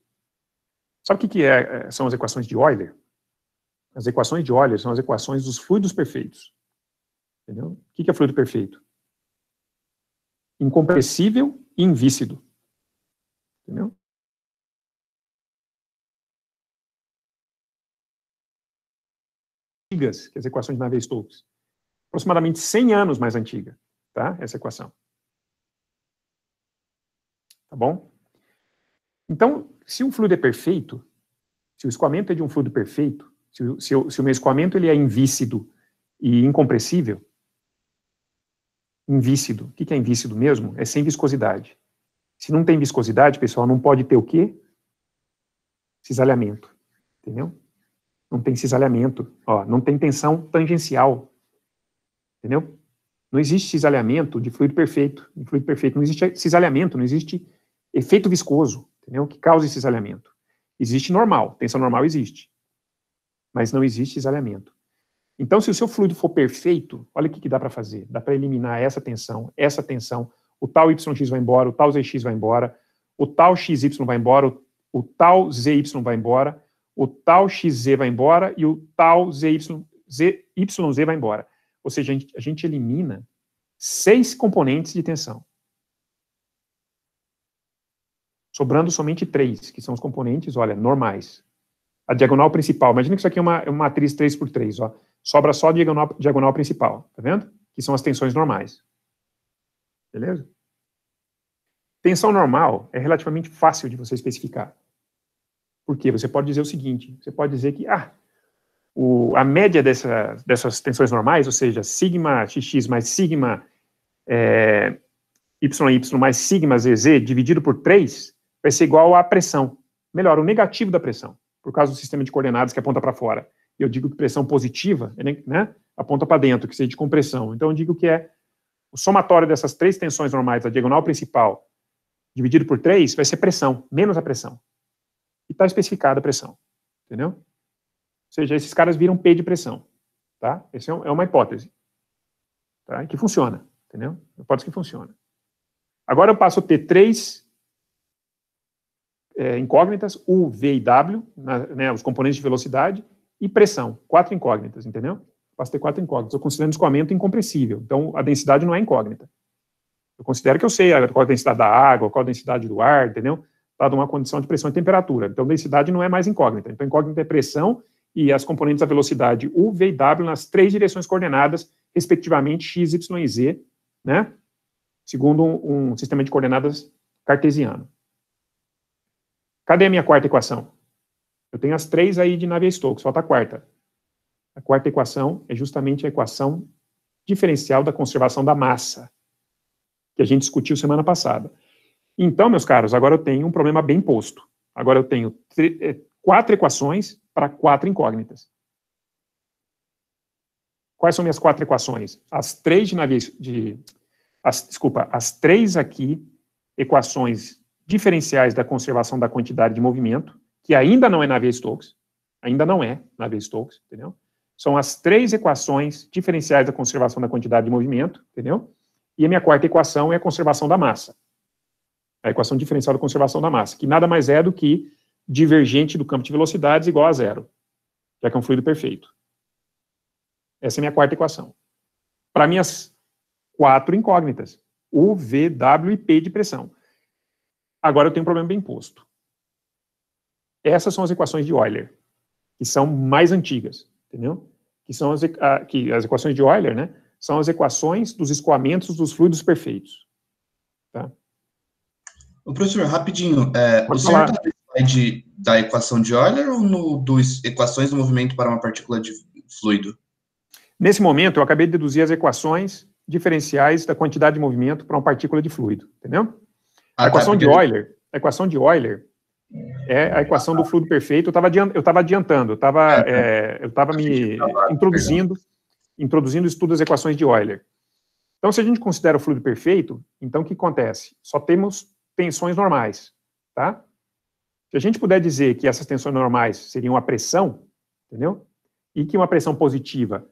Sabe o que, que é, é são as equações de Euler? As equações de Euler são as equações dos fluidos perfeitos. Entendeu? O que, que é fluido perfeito? Incompressível e invícido. Entendeu? Antigas que é as equações de Navier-Stokes. Aproximadamente 100 anos mais antiga tá? Essa equação. Tá bom? Então, se um fluido é perfeito, se o escoamento é de um fluido perfeito, se o, se o, se o meu escoamento ele é invícido e incompressível, invícido, o que é invícido mesmo? É sem viscosidade. Se não tem viscosidade, pessoal, não pode ter o quê? Cisalhamento, entendeu? Não tem cisalhamento, ó, não tem tensão tangencial, entendeu? Não existe cisalhamento de fluido perfeito. Em fluido perfeito não existe cisalhamento, não existe efeito viscoso, entendeu? Que cause cisalhamento. Existe normal, tensão normal existe. Mas não existe cisalhamento. Então, se o seu fluido for perfeito, olha o que, que dá para fazer. Dá para eliminar essa tensão, essa tensão, o tal YX vai embora, o tal ZX vai embora, o tal XY vai embora, o, o tal ZY vai embora, o tal XZ vai embora e o tal ZY, ZYZ vai embora. Ou seja, a gente, a gente elimina seis componentes de tensão. Sobrando somente três, que são os componentes, olha, normais. A diagonal principal, imagina que isso aqui é uma, é uma matriz 3 por 3 ó. sobra só a diagonal, diagonal principal, tá vendo? Que são as tensões normais. Beleza? Tensão normal é relativamente fácil de você especificar. Por quê? Você pode dizer o seguinte, você pode dizer que, ah, o, a média dessa, dessas tensões normais, ou seja, sigma xx mais sigma é, yy mais sigma zz dividido por 3, vai ser igual à pressão. Melhor, o negativo da pressão, por causa do sistema de coordenadas que aponta para fora. Eu digo que pressão positiva né, né aponta para dentro, que seja de compressão. Então eu digo que é o somatório dessas três tensões normais a diagonal principal dividido por 3 vai ser pressão, menos a pressão. E está especificada a pressão. Entendeu? seja, esses caras viram P de pressão, tá? Essa é, é, uma hipótese, tá? Que funciona, entendeu? É hipótese que funciona. Agora eu passo a ter três é, incógnitas, U, V e W, na, né, os componentes de velocidade, e pressão, quatro incógnitas, entendeu? Eu passo ter quatro incógnitas, eu considero um escoamento incompressível, então a densidade não é incógnita. Eu considero que eu sei qual a densidade da água, qual a densidade do ar, entendeu? Dada uma condição de pressão e temperatura. Então, densidade não é mais incógnita. Então, incógnita é pressão e as componentes da velocidade U, V e W nas três direções coordenadas, respectivamente X, Y e Z, né? segundo um, um sistema de coordenadas cartesiano. Cadê a minha quarta equação? Eu tenho as três aí de Navier-Stokes, falta tá a quarta. A quarta equação é justamente a equação diferencial da conservação da massa, que a gente discutiu semana passada. Então, meus caros, agora eu tenho um problema bem posto. Agora eu tenho eh, quatro equações para quatro incógnitas. Quais são minhas quatro equações? As três de, de as, desculpa, as três aqui equações diferenciais da conservação da quantidade de movimento, que ainda não é Navier-Stokes, ainda não é Navier-Stokes, entendeu? São as três equações diferenciais da conservação da quantidade de movimento, entendeu? E a minha quarta equação é a conservação da massa. A equação diferencial da conservação da massa, que nada mais é do que divergente do campo de velocidades igual a zero, já que é um fluido perfeito. Essa é a minha quarta equação. Para minhas quatro incógnitas, U, V, W e P de pressão. Agora eu tenho um problema bem posto. Essas são as equações de Euler, que são mais antigas, entendeu? Que são as, ah, que, as equações de Euler, né? São as equações dos escoamentos dos fluidos perfeitos. Tá? Ô, professor, rapidinho, é, o senhor está da equação de Euler ou no, dos equações do movimento para uma partícula de fluido? Nesse momento, eu acabei de deduzir as equações diferenciais da quantidade de movimento para uma partícula de fluido, entendeu? Ah, tá, a, equação de Euler, a equação de Euler é a equação do fluido perfeito. Eu estava adiantando, eu estava é, é. é, eu me introduzindo, o introduzindo estudo das equações de Euler. Então, se a gente considera o fluido perfeito, então o que acontece? Só temos tensões normais, tá? Se a gente puder dizer que essas tensões normais seriam a pressão, entendeu? E que uma pressão positiva,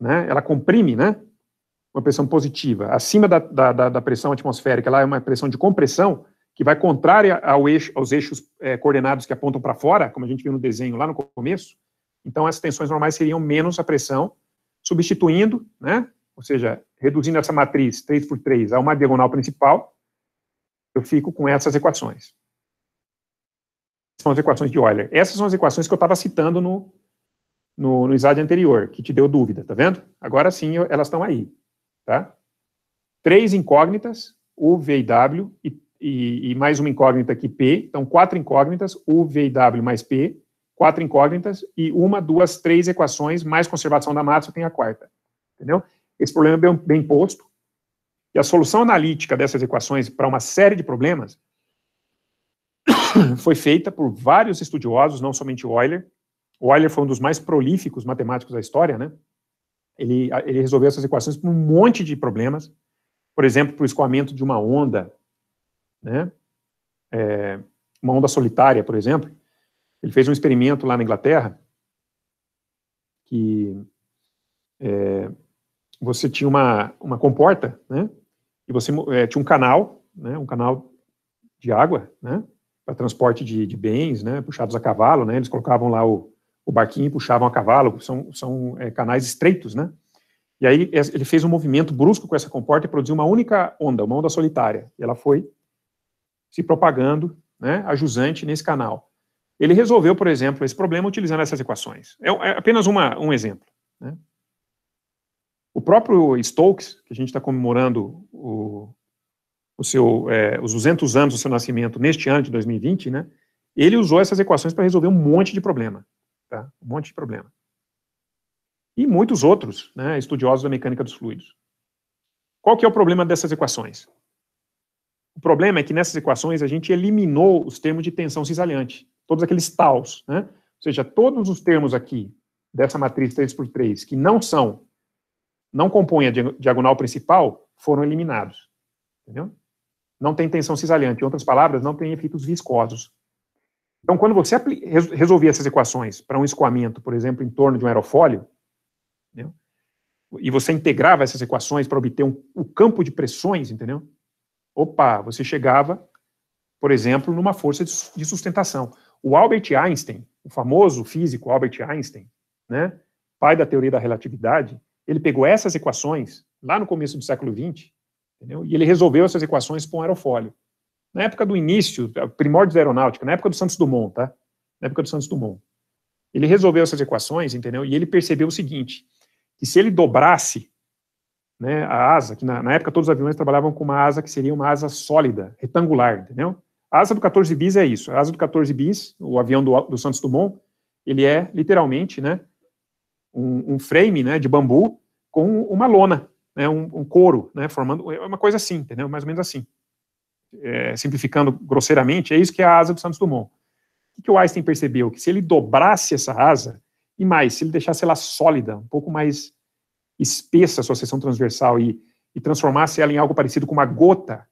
né, ela comprime, né? Uma pressão positiva acima da, da, da pressão atmosférica, lá é uma pressão de compressão que vai contrária ao eixo, aos eixos é, coordenados que apontam para fora, como a gente viu no desenho lá no começo. Então, as tensões normais seriam menos a pressão, substituindo, né? Ou seja, reduzindo essa matriz 3 por 3 a uma diagonal principal, eu fico com essas equações são as equações de Euler. Essas são as equações que eu estava citando no, no, no, slide anterior, que te deu dúvida, tá vendo? Agora sim, eu, elas estão aí, tá? Três incógnitas, U, V e W, e, e, e, mais uma incógnita aqui, P. Então, quatro incógnitas, U, V e W mais P, quatro incógnitas, e uma, duas, três equações, mais conservação da massa, tem a quarta, entendeu? Esse problema é bem, bem posto, e a solução analítica dessas equações para uma série de problemas [coughs] foi feita por vários estudiosos, não somente Euler. Euler foi um dos mais prolíficos matemáticos da história, né? Ele, ele resolveu essas equações para um monte de problemas. Por exemplo, para o escoamento de uma onda, né? É, uma onda solitária, por exemplo. Ele fez um experimento lá na Inglaterra que é, você tinha uma, uma comporta, né? E você é, tinha um canal, né? Um canal de água, né? para transporte de, de, bens, né, puxados a cavalo, né, eles colocavam lá o, o barquinho e puxavam a cavalo, são, são é, canais estreitos, né, e aí ele fez um movimento brusco com essa comporta e produziu uma única onda, uma onda solitária, e ela foi se propagando, né, a jusante nesse canal. Ele resolveu, por exemplo, esse problema utilizando essas equações. É, é apenas uma, um exemplo, né. O próprio Stokes, que a gente está comemorando o, o seu, é, os 200 anos do seu nascimento neste ano de 2020, né, ele usou essas equações para resolver um monte de problema. Tá? Um monte de problema. E muitos outros né, estudiosos da mecânica dos fluidos. Qual que é o problema dessas equações? O problema é que nessas equações a gente eliminou os termos de tensão cisalhante, todos aqueles taus, né? Ou seja, todos os termos aqui dessa matriz 3 por 3 que não são, não compõem a diagonal principal, foram eliminados. Entendeu? não tem tensão cisalhante, em outras palavras, não tem efeitos viscosos. Então, quando você resolver essas equações para um escoamento, por exemplo, em torno de um aerofólio, entendeu? e você integrava essas equações para obter um, o campo de pressões, entendeu? Opa, você chegava, por exemplo, numa força de, de sustentação. O Albert Einstein, o famoso físico Albert Einstein, né, pai da teoria da relatividade, ele pegou essas equações lá no começo do século XX Entendeu? E ele resolveu essas equações com aerofólio. Na época do início, primórdio da aeronáutica, na época do Santos Dumont, tá? Na época do Santos Dumont. Ele resolveu essas equações, entendeu? E ele percebeu o seguinte, que se ele dobrasse né, a asa, que na, na, época todos os aviões trabalhavam com uma asa que seria uma asa sólida, retangular, entendeu? A asa do 14 bis é isso. A asa do 14 bis, o avião do, do Santos Dumont, ele é literalmente, né, um, um frame, né, de bambu com uma lona, né, um, um coro, né, formando é uma coisa assim, entendeu? Mais ou menos assim. É, simplificando grosseiramente, é isso que é a asa do Santos Dumont. O que o Einstein percebeu? Que se ele dobrasse essa asa, e mais, se ele deixasse ela sólida, um pouco mais espessa a sua seção transversal e, e transformasse ela em algo parecido com uma gota,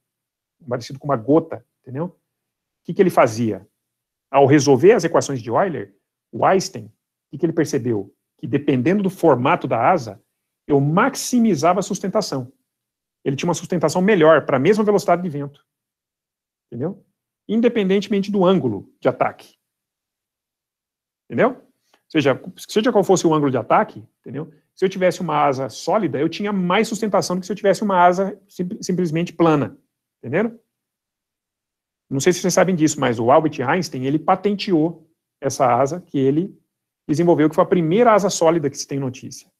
parecido com uma gota, entendeu? O que, que ele fazia? Ao resolver as equações de Euler, o Einstein, o que, que ele percebeu? Que dependendo do formato da asa, eu maximizava a sustentação. Ele tinha uma sustentação melhor para a mesma velocidade de vento. Entendeu? Independentemente do ângulo de ataque. Entendeu? Seja, seja qual fosse o ângulo de ataque, entendeu? Se eu tivesse uma asa sólida, eu tinha mais sustentação do que se eu tivesse uma asa sim, simplesmente plana. Entenderam? Não sei se vocês sabem disso, mas o Albert Einstein, ele patenteou essa asa que ele desenvolveu, que foi a primeira asa sólida que se tem notícia.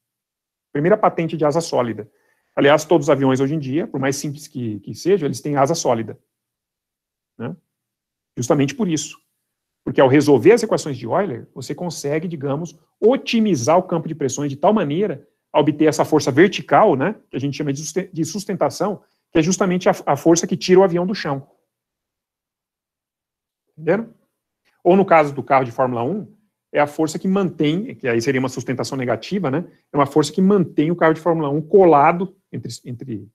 Primeira patente de asa sólida. Aliás, todos os aviões hoje em dia, por mais simples que, que seja, eles têm asa sólida. Né? Justamente por isso. Porque ao resolver as equações de Euler, você consegue, digamos, otimizar o campo de pressões de tal maneira a obter essa força vertical, né, que a gente chama de sustentação, que é justamente a, a força que tira o avião do chão. Entenderam? Ou no caso do carro de Fórmula 1, é a força que mantém, que aí seria uma sustentação negativa, né? É uma força que mantém o carro de Fórmula 1 colado, entre, entre,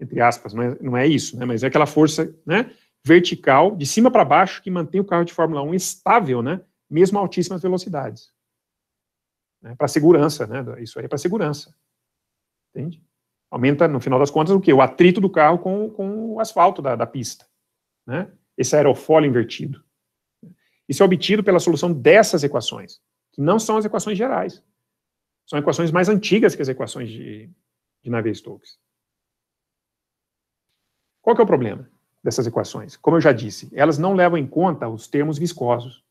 entre aspas, não é, não é isso, né? Mas é aquela força né, vertical, de cima para baixo, que mantém o carro de Fórmula 1 estável, né? Mesmo a altíssimas velocidades. Né, para segurança, né? Isso aí é para segurança. Entende? Aumenta, no final das contas, o quê? O atrito do carro com, com o asfalto da, da pista, né? Esse aerofólio invertido. Isso é obtido pela solução dessas equações, que não são as equações gerais. São equações mais antigas que as equações de, de Navier-Stokes. Qual é o problema dessas equações? Como eu já disse, elas não levam em conta os termos viscosos.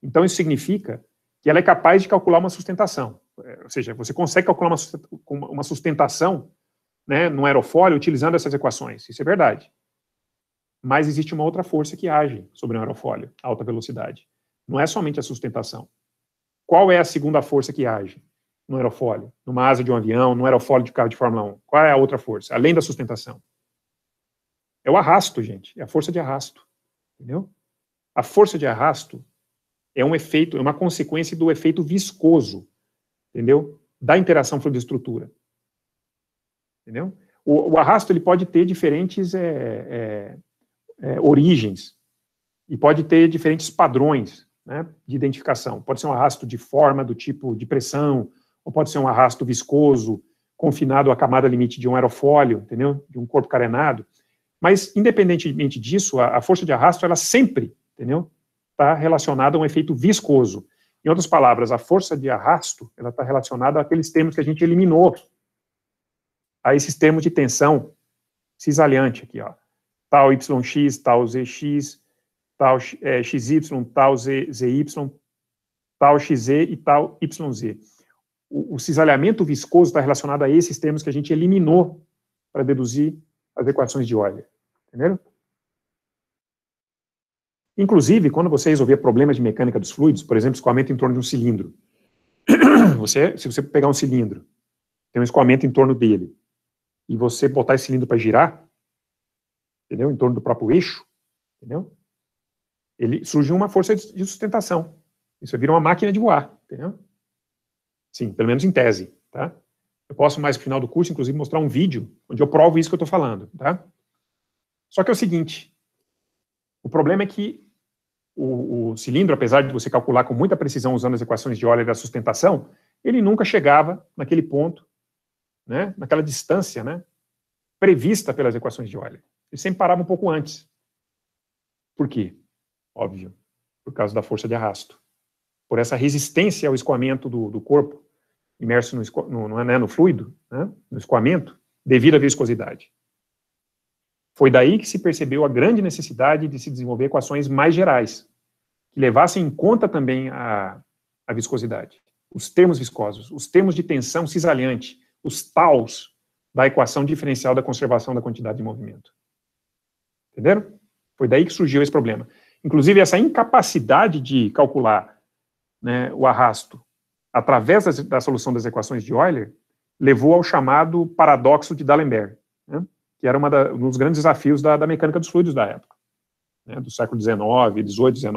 Então, isso significa que ela é capaz de calcular uma sustentação. É, ou seja, você consegue calcular uma sustentação né, num aerofólio utilizando essas equações. Isso é verdade. Mas existe uma outra força que age sobre um aerofólio, alta velocidade. Não é somente a sustentação. Qual é a segunda força que age no aerofólio, numa asa de um avião, num aerofólio de carro de Fórmula 1? Qual é a outra força, além da sustentação? É o arrasto, gente. É a força de arrasto. Entendeu? A força de arrasto é um efeito, é uma consequência do efeito viscoso, entendeu? Da interação fluido-estrutura, Entendeu? O, o arrasto ele pode ter diferentes é, é, é, origens e pode ter diferentes padrões né, de identificação. Pode ser um arrasto de forma, do tipo de pressão, ou pode ser um arrasto viscoso, confinado à camada limite de um aerofólio, entendeu? De um corpo carenado. Mas, independentemente disso, a, a força de arrasto, ela sempre, entendeu? Está relacionada a um efeito viscoso. Em outras palavras, a força de arrasto, ela está relacionada àqueles termos que a gente eliminou, a esses termos de tensão cisalhante aqui, ó tal YX, tal ZX, tal é, XY, tal Z, ZY, tal eh, XZ e tal YZ. O, o cisalhamento viscoso está relacionado a esses termos que a gente eliminou para deduzir as equações de Euler. Entenderam? Inclusive, quando você resolver problemas de mecânica dos fluidos, por exemplo, escoamento em torno de um cilindro. [clears throat] Você, se você pegar um cilindro, tem um escoamento em torno dele, e você botar esse cilindro para girar, entendeu? em torno do próprio eixo, entendeu? ele surge uma força de sustentação. Isso vira uma máquina de voar, entendeu? Sim, pelo menos em tese, tá? Eu posso mais no final do curso, inclusive, mostrar um vídeo onde eu provo isso que eu estou falando, tá? Só que é o seguinte, o problema é que o, o, cilindro, apesar de você calcular com muita precisão usando as equações de Euler da sustentação, ele nunca chegava naquele ponto, né, naquela distância, né, prevista pelas equações de Euler. Ele sempre parava um pouco antes. Por quê? Óbvio, por causa da força de arrasto. Por essa resistência ao escoamento do, do corpo, imerso no, no, no, é, né, no fluido, né, no escoamento, devido à viscosidade. Foi daí que se percebeu a grande necessidade de se desenvolver equações mais gerais, que levassem em conta também a, a viscosidade, os termos viscosos, os termos de tensão cisalhante, os taus da equação diferencial da conservação da quantidade de movimento. Entenderam? Foi daí que surgiu esse problema. Inclusive, essa incapacidade de calcular né, o arrasto através da, da, solução das equações de Euler levou ao chamado paradoxo de D'Alembert, né, que era da, um dos grandes desafios da, da, mecânica dos fluidos da época, né, do século XIX, XVIII, XIX.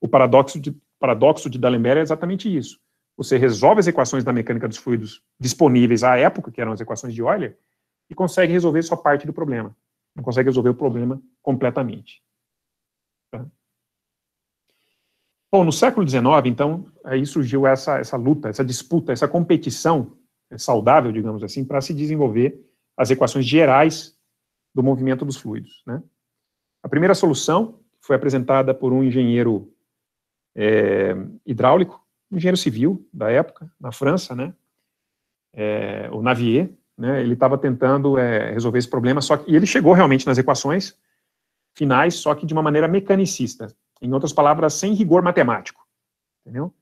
O paradoxo de, paradoxo de D'Alembert é exatamente isso. Você resolve as equações da mecânica dos fluidos disponíveis à época, que eram as equações de Euler, e consegue resolver sua parte do problema. Não consegue resolver o problema completamente. Tá? Bom, no século XIX, então, aí surgiu essa, essa luta, essa disputa, essa competição é, saudável, digamos assim, para se desenvolver as equações gerais do movimento dos fluidos. Né? A primeira solução foi apresentada por um engenheiro é, hidráulico, um engenheiro civil da época, na França, né? É, o Navier, né? Ele estava tentando é, resolver esse problema, só que e ele chegou realmente nas equações finais, só que de uma maneira mecanicista. Em outras palavras, sem rigor matemático. Entendeu?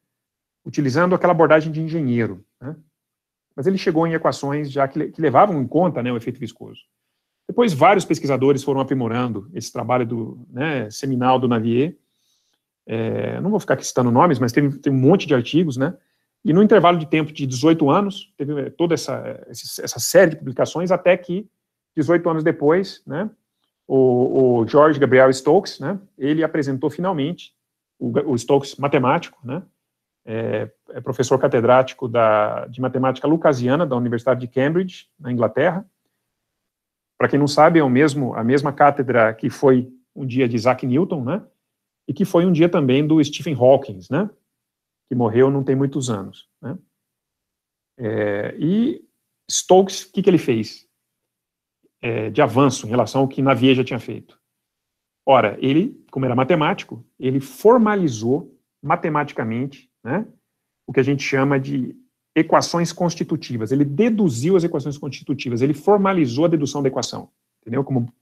Utilizando aquela abordagem de engenheiro. Né? Mas ele chegou em equações já que, que levavam em conta né, o efeito viscoso. Depois, vários pesquisadores foram aprimorando esse trabalho do né, seminal do Navier. É, não vou ficar aqui citando nomes, mas tem, tem um monte de artigos, né? E no intervalo de tempo de 18 anos, teve eh, toda essa, eh, essa série de publicações, até que, 18 anos depois, né, o, o George Gabriel Stokes, né, ele apresentou finalmente, o, o Stokes matemático, né, é, é professor catedrático da, de matemática lucasiana da Universidade de Cambridge, na Inglaterra. Para quem não sabe, é o mesmo, a mesma cátedra que foi um dia de Isaac Newton, né, e que foi um dia também do Stephen Hawking, né, que morreu não tem muitos anos. Né? É, e Stokes, o que, que ele fez é, de avanço em relação ao que Navier já tinha feito? Ora, ele, como era matemático, ele formalizou matematicamente né, o que a gente chama de equações constitutivas. Ele deduziu as equações constitutivas, ele formalizou a dedução da equação, entendeu? Como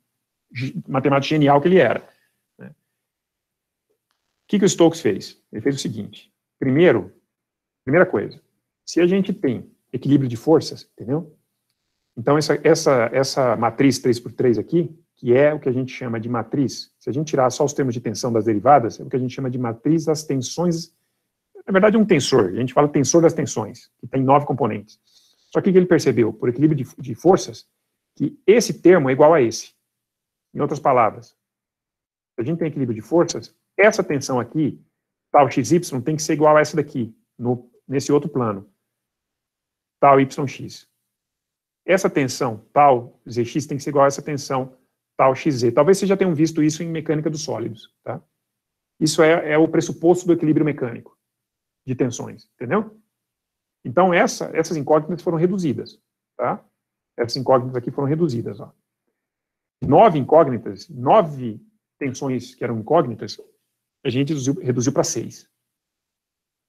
matemático genial que ele era. Né? O que, que o Stokes fez? Ele fez o seguinte: Primeiro, primeira coisa, se a gente tem equilíbrio de forças, entendeu? Então, essa, essa, essa matriz 3x3 aqui, que é o que a gente chama de matriz, se a gente tirar só os termos de tensão das derivadas, é o que a gente chama de matriz das tensões, na verdade é um tensor, a gente fala tensor das tensões, que tem nove componentes. Só que o que ele percebeu, por equilíbrio de, de forças, que esse termo é igual a esse. Em outras palavras, se a gente tem equilíbrio de forças, essa tensão aqui tal xy tem que ser igual a essa daqui, no, nesse outro plano, tal yx. Essa tensão, tal zx, tem que ser igual a essa tensão, tal xz. Talvez vocês já tenham visto isso em mecânica dos sólidos, tá? Isso é, é o pressuposto do equilíbrio mecânico de tensões, entendeu? Então, essa, essas incógnitas foram reduzidas, tá? Essas incógnitas aqui foram reduzidas, ó. Nove incógnitas, nove tensões que eram incógnitas, a gente reduziu, reduziu para 6.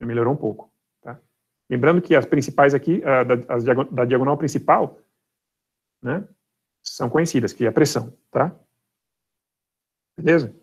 Melhorou um pouco. Tá? Lembrando que as principais aqui, a, da, as diagonal, da diagonal principal, né, são conhecidas, que é a pressão. Tá? Beleza?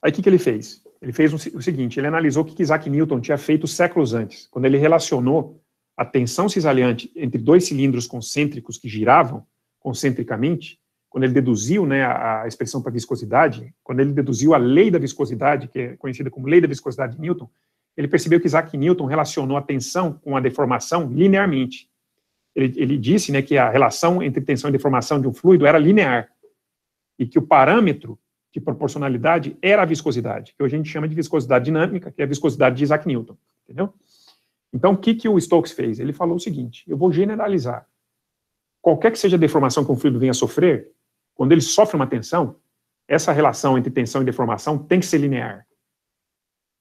Aí o que, que ele fez? Ele fez o seguinte, ele analisou o que Isaac Newton tinha feito séculos antes, quando ele relacionou a tensão cisalhante entre dois cilindros concêntricos que giravam concentricamente, quando ele deduziu né, a expressão para viscosidade, quando ele deduziu a lei da viscosidade, que é conhecida como lei da viscosidade de Newton, ele percebeu que Isaac Newton relacionou a tensão com a deformação linearmente. Ele, ele disse né, que a relação entre tensão e deformação de um fluido era linear e que o parâmetro de proporcionalidade era a viscosidade, que hoje a gente chama de viscosidade dinâmica, que é a viscosidade de Isaac Newton, entendeu? Então, o que, que o Stokes fez? Ele falou o seguinte, eu vou generalizar. Qualquer que seja a deformação que um fluido venha a sofrer, quando ele sofre uma tensão, essa relação entre tensão e deformação tem que ser linear.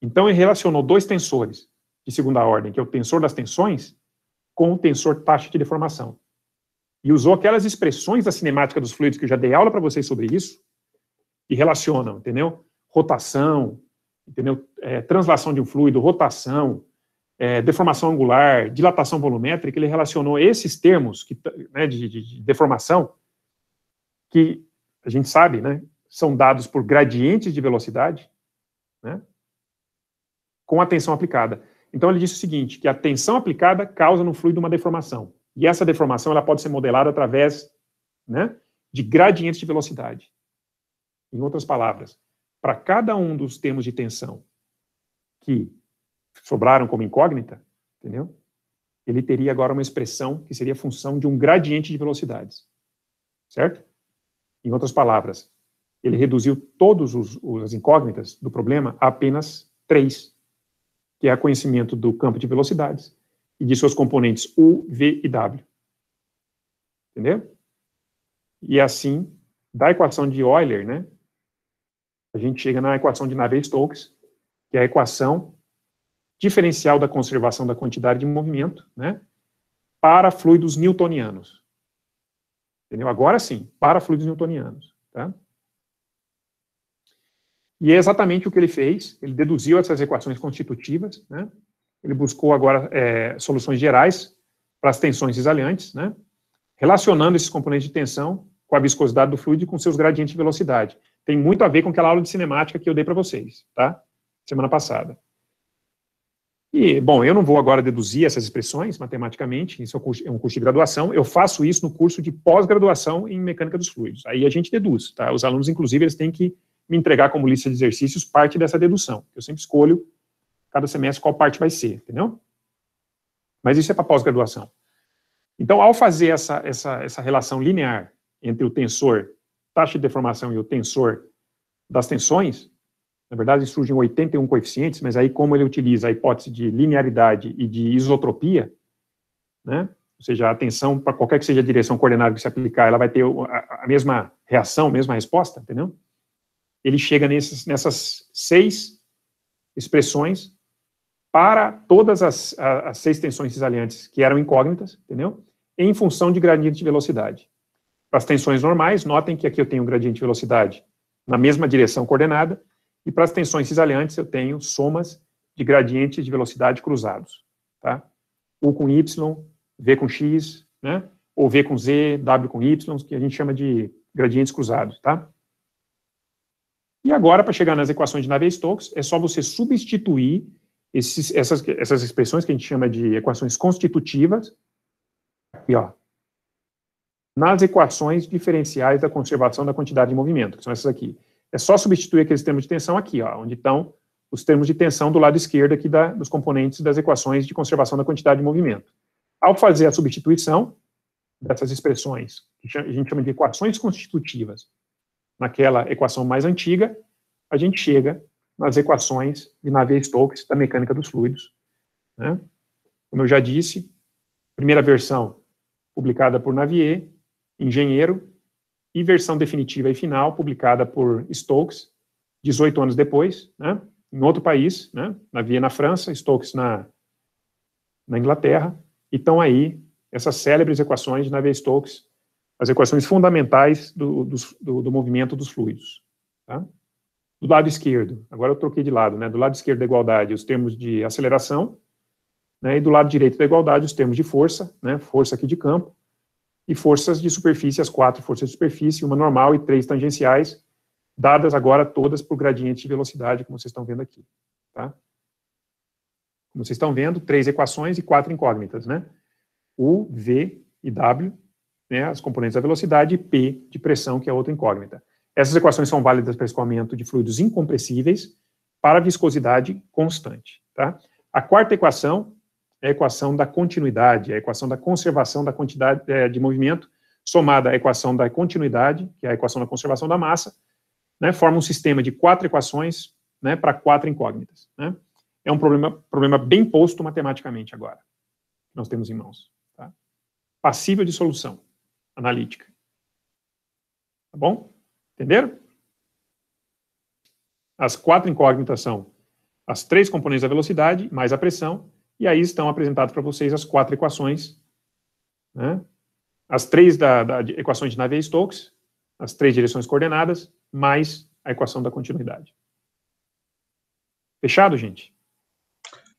Então, ele relacionou dois tensores de segunda ordem, que é o tensor das tensões, com o tensor taxa de deformação. E usou aquelas expressões da cinemática dos fluidos, que eu já dei aula para vocês sobre isso, e relacionam, entendeu? Rotação, entendeu? É, translação de um fluido, rotação, é, deformação angular, dilatação volumétrica, ele relacionou esses termos que, né, de, de, de deformação que a gente sabe, né, são dados por gradientes de velocidade, né, com a tensão aplicada. Então ele disse o seguinte, que a tensão aplicada causa no fluido uma deformação. E essa deformação ela pode ser modelada através né, de gradientes de velocidade. Em outras palavras, para cada um dos termos de tensão que sobraram como incógnita, entendeu? Ele teria agora uma expressão que seria função de um gradiente de velocidades. Certo? Em outras palavras, ele reduziu todas as incógnitas do problema a apenas três, que é o conhecimento do campo de velocidades e de seus componentes U, V e W. Entendeu? E assim, da equação de Euler, né, a gente chega na equação de Navier-Stokes, que é a equação diferencial da conservação da quantidade de movimento, né, para fluidos newtonianos. Entendeu? Agora sim, para fluidos newtonianos. Tá? E é exatamente o que ele fez, ele deduziu essas equações constitutivas, né? ele buscou agora é, soluções gerais para as tensões exaliantes, né? relacionando esses componentes de tensão com a viscosidade do fluido e com seus gradientes de velocidade. Tem muito a ver com aquela aula de cinemática que eu dei para vocês, tá? semana passada. E, bom, eu não vou agora deduzir essas expressões matematicamente, isso é, é um curso de graduação, eu faço isso no curso de pós-graduação em mecânica dos fluidos. Aí a gente deduz, tá? Os alunos, inclusive, eles têm que me entregar como lista de exercícios parte dessa dedução. Eu sempre escolho, cada semestre, qual parte vai ser, entendeu? Mas isso é para pós-graduação. Então, ao fazer essa, essa, essa relação linear entre o tensor, taxa de deformação e o tensor das tensões, na verdade, surgem 81 coeficientes, mas aí como ele utiliza a hipótese de linearidade e de isotropia, né? ou seja, a atenção para qualquer que seja a direção coordenada que se aplicar, ela vai ter a, mesma reação, a mesma resposta, entendeu? Ele chega nesses, nessas seis expressões para todas as, as seis tensões cisalhantes que eram incógnitas, entendeu? Em função de gradiente de velocidade. Para as tensões normais, notem que aqui eu tenho um gradiente de velocidade na mesma direção coordenada, e para as tensões cisalhantes eu tenho somas de gradientes de velocidade cruzados. Tá? U com Y, V com X, né? ou V com Z, W com Y, que a gente chama de gradientes cruzados. Tá? E agora, para chegar nas equações de Navier-Stokes, é só você substituir esses, essas, essas expressões que a gente chama de equações constitutivas, aqui, ó, nas equações diferenciais da conservação da quantidade de movimento, que são essas aqui. É só substituir aqueles termos de tensão aqui, ó, onde estão os termos de tensão do lado esquerdo aqui da, dos componentes das equações de conservação da quantidade de movimento. Ao fazer a substituição dessas expressões, que a gente chama de equações constitutivas, naquela equação mais antiga, a gente chega nas equações de Navier-Stokes da mecânica dos fluidos. Né? Como eu já disse, primeira versão publicada por Navier, engenheiro, e versão definitiva e final, publicada por Stokes, 18 anos depois, né, em outro país, né, na Viena, França, Stokes na, na Inglaterra, e estão aí essas célebres equações de né, Navier-Stokes, as equações fundamentais do, do, do movimento dos fluidos. Tá? Do lado esquerdo, agora eu troquei de lado, né, do lado esquerdo da igualdade, os termos de aceleração, né, e do lado direito da igualdade, os termos de força, né, força aqui de campo, e forças de superfície, as quatro forças de superfície, uma normal e três tangenciais, dadas agora todas por gradiente de velocidade, como vocês estão vendo aqui. Tá? Como vocês estão vendo, três equações e quatro incógnitas, né? U, V e W, né, as componentes da velocidade, e P de pressão, que é outra incógnita. Essas equações são válidas para escoamento de fluidos incompressíveis para viscosidade constante. Tá? A quarta equação é a equação da continuidade, é a equação da conservação da quantidade é, de movimento, somada à equação da continuidade, que é a equação da conservação da massa, né, forma um sistema de quatro equações né, para quatro incógnitas. Né? É um problema, problema bem posto matematicamente agora, que nós temos em mãos. Tá? Passível de solução analítica. Tá bom? Entenderam? As quatro incógnitas são as três componentes da velocidade, mais a pressão, e aí estão apresentadas para vocês as quatro equações, né? as três da, da equações de Navier-Stokes, as três direções coordenadas, mais a equação da continuidade. Fechado, gente?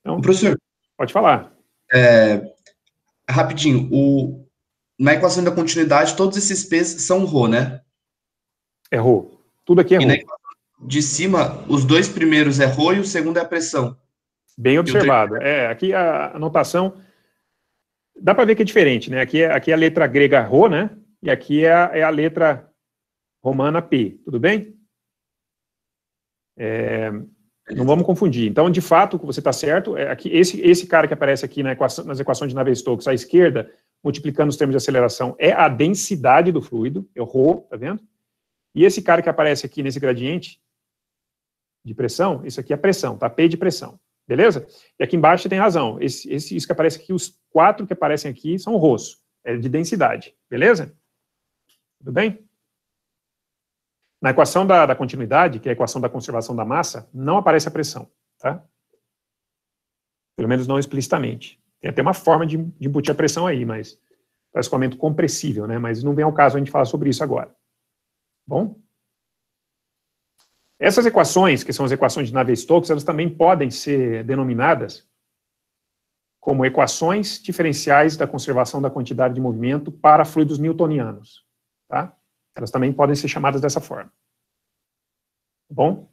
Então, professor, pode falar. É, rapidinho, o, na equação da continuidade, todos esses P's são Rho, né? É Rho. Tudo aqui é Rho. E na equação de cima, os dois primeiros é Rho e o segundo é a pressão. Bem observado. É, aqui a anotação dá para ver que é diferente, né? Aqui é, aqui é a letra grega Rho, né? E aqui é a, é a letra romana P, tudo bem? É, não vamos confundir. Então, de fato, você está certo. É, aqui, esse, esse cara que aparece aqui na equação, nas equações de Navier-Stokes à esquerda, multiplicando os termos de aceleração, é a densidade do fluido, é o Rho, tá vendo? E esse cara que aparece aqui nesse gradiente de pressão, isso aqui é pressão, tá? P de pressão. Beleza? E aqui embaixo tem razão. Esse, esse, isso que aparece aqui, os quatro que aparecem aqui são rosto. É de densidade. Beleza? Tudo bem? Na equação da, da continuidade, que é a equação da conservação da massa, não aparece a pressão. Tá? Pelo menos não explicitamente. Tem até uma forma de, de embutir a pressão aí, mas para escoamento compressível, né? Mas não vem ao caso a gente falar sobre isso agora. Bom? Essas equações, que são as equações de Navier-Stokes, elas também podem ser denominadas como equações diferenciais da conservação da quantidade de movimento para fluidos newtonianos. Tá? Elas também podem ser chamadas dessa forma. Tá bom?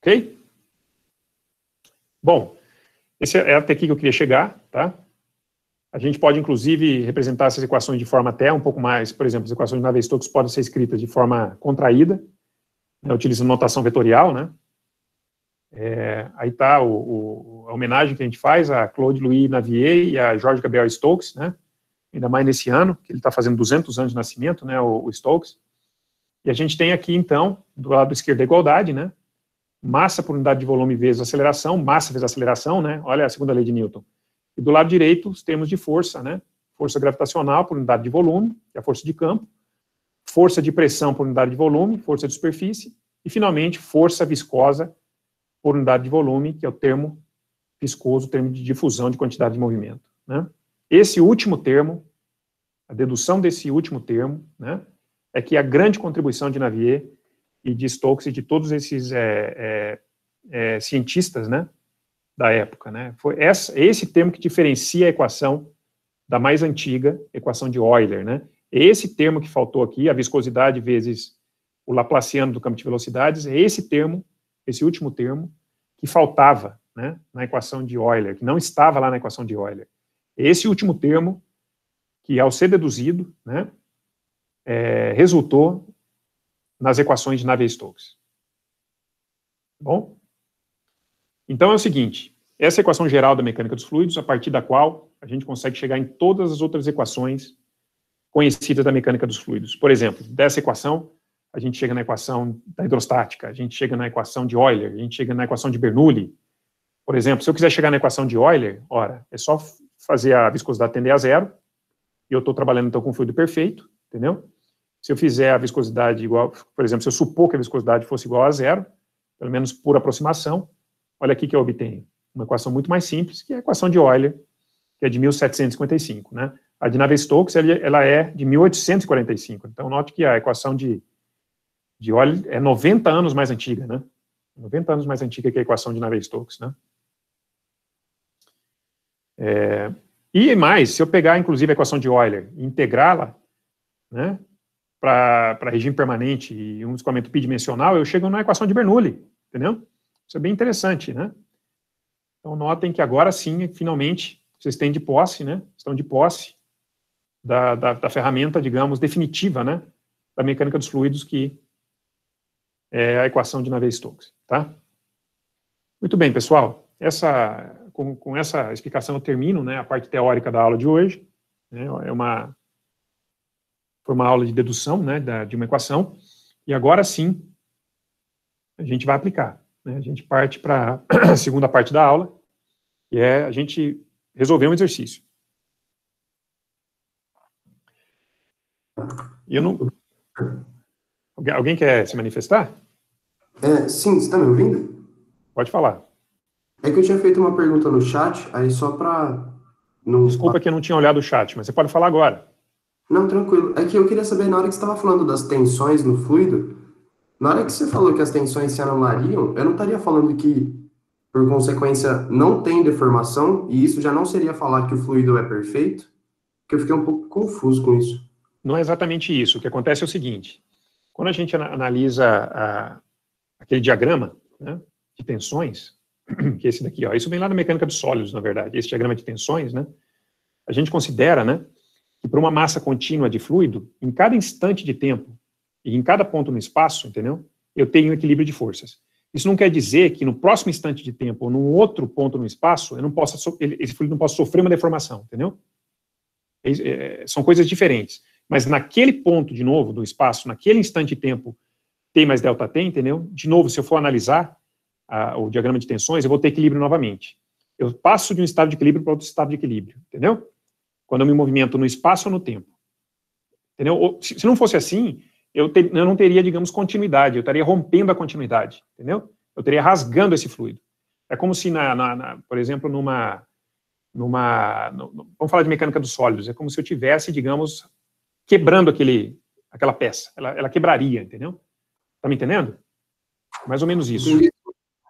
Ok? Bom, esse é até aqui que eu queria chegar, tá? A gente pode, inclusive, representar essas equações de forma até um pouco mais, por exemplo, as equações de Navier-Stokes podem ser escritas de forma contraída, né, utilizando notação vetorial, né? É, aí está a homenagem que a gente faz a Claude Louis Navier e a Jorge Gabriel Stokes, né? Ainda mais nesse ano, que ele está fazendo 200 anos de nascimento, né? O, o, Stokes. E a gente tem aqui, então, do lado esquerdo a igualdade, né? Massa por unidade de volume vezes aceleração, massa vezes aceleração, né? Olha a segunda lei de Newton. E do lado direito, os termos de força, né? Força gravitacional por unidade de volume, que é a força de campo, força de pressão por unidade de volume, força de superfície, e finalmente força viscosa por unidade de volume, que é o termo viscoso, o termo de difusão de quantidade de movimento. Né? Esse último termo, a dedução desse último termo, né, é que a grande contribuição de Navier e de Stokes e de todos esses é, é, é, cientistas né, da época. Né, foi essa, esse termo que diferencia a equação da mais antiga equação de Euler, né, esse termo que faltou aqui, a viscosidade vezes o laplaciano do campo de velocidades, é esse termo, esse último termo, que faltava né, na equação de Euler, que não estava lá na equação de Euler. Esse último termo, que ao ser deduzido, né, é, resultou nas equações de Navier-Stokes. Bom? Então é o seguinte, essa é a equação geral da mecânica dos fluidos, a partir da qual a gente consegue chegar em todas as outras equações conhecida da mecânica dos fluidos. Por exemplo, dessa equação, a gente chega na equação da hidrostática, a gente chega na equação de Euler, a gente chega na equação de Bernoulli. Por exemplo, se eu quiser chegar na equação de Euler, ora, é só fazer a viscosidade tender a zero, e eu estou trabalhando então com fluido perfeito, entendeu? Se eu fizer a viscosidade igual, por exemplo, se eu supor que a viscosidade fosse igual a zero, pelo menos por aproximação, olha aqui que eu obtenho. Uma equação muito mais simples, que é a equação de Euler, que é de 1755, né? A de Navier-Stokes ela é de 1845. Então, note que a equação de, de Euler é 90 anos mais antiga, né? 90 anos mais antiga que a equação de Navier-Stokes, né? É, e mais, se eu pegar, inclusive, a equação de Euler e integrá-la, né, para regime permanente e um escoamento bidimensional, eu chego na equação de Bernoulli, entendeu? Isso é bem interessante, né? Então, notem que agora sim, finalmente, vocês têm de posse, né? Estão de posse da, da, da ferramenta, digamos, definitiva, né, da mecânica dos fluidos, que é a equação de Navier-Stokes, tá? Muito bem, pessoal, essa, com, com, essa explicação eu termino, né, a parte teórica da aula de hoje, né, é uma, foi uma aula de dedução, né, da, de uma equação, e agora sim, a gente vai aplicar, né, a gente parte para a [coughs] segunda parte da aula, que é a gente resolver um exercício. Eu não. Alguém quer se manifestar? É, sim, você está me ouvindo? Pode falar. É que eu tinha feito uma pergunta no chat, aí só para. Não... Desculpa que eu não tinha olhado o chat, mas você pode falar agora. Não, tranquilo. É que eu queria saber, na hora que você estava falando das tensões no fluido, na hora que você falou que as tensões se anulariam, eu não estaria falando que, por consequência, não tem deformação, e isso já não seria falar que o fluido é perfeito? Que eu fiquei um pouco confuso com isso não é exatamente isso. O que acontece é o seguinte: quando a gente analisa a, aquele diagrama né, de tensões, [clears throat] que é esse daqui, ó, isso vem lá da mecânica dos sólidos, na verdade, esse diagrama de tensões, né, a gente considera né, que para uma massa contínua de fluido, em cada instante de tempo e em cada ponto no espaço, entendeu? Eu tenho um equilíbrio de forças. Isso não quer dizer que no próximo instante de tempo ou num outro ponto no espaço, eu não possa, esse fluido não possa sofrer uma deformação, entendeu? É, é são coisas diferentes. Mas naquele ponto, de novo, do espaço, naquele instante de tempo, T mais delta T, entendeu? De novo, se eu for analisar a, o diagrama de tensões, eu vou ter equilíbrio novamente. Eu passo de um estado de equilíbrio para outro estado de equilíbrio, entendeu? Quando eu me movimento no espaço ou no tempo. Entendeu? Ou, se, se, não fosse assim, eu, ter, eu não teria, digamos, continuidade, eu estaria rompendo a continuidade, entendeu? Eu estaria rasgando esse fluido. É como se, na, na, na, por exemplo, numa, numa, no, vamos falar de mecânica dos sólidos, é como se eu tivesse, digamos, quebrando aquele, aquela peça. Ela, ela quebraria, entendeu? Tá me entendendo? Mais ou menos isso.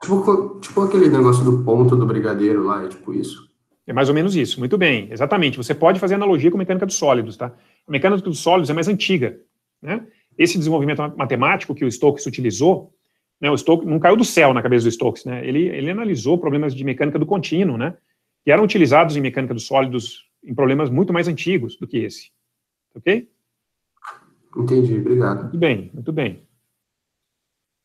Tipo, tipo aquele negócio do ponto do brigadeiro lá, é tipo isso? É mais ou menos isso. Muito bem, exatamente. Você pode fazer analogia com a mecânica dos sólidos, tá? A mecânica dos sólidos é mais antiga, né? Esse desenvolvimento matemático que o Stokes utilizou, né, o Stokes não caiu do céu na cabeça do Stokes, né? Ele, ele analisou problemas de mecânica do contínuo, né? Que eram utilizados em mecânica dos sólidos em problemas muito mais antigos do que esse, ok? Entendi, obrigado. Muito bem, muito bem.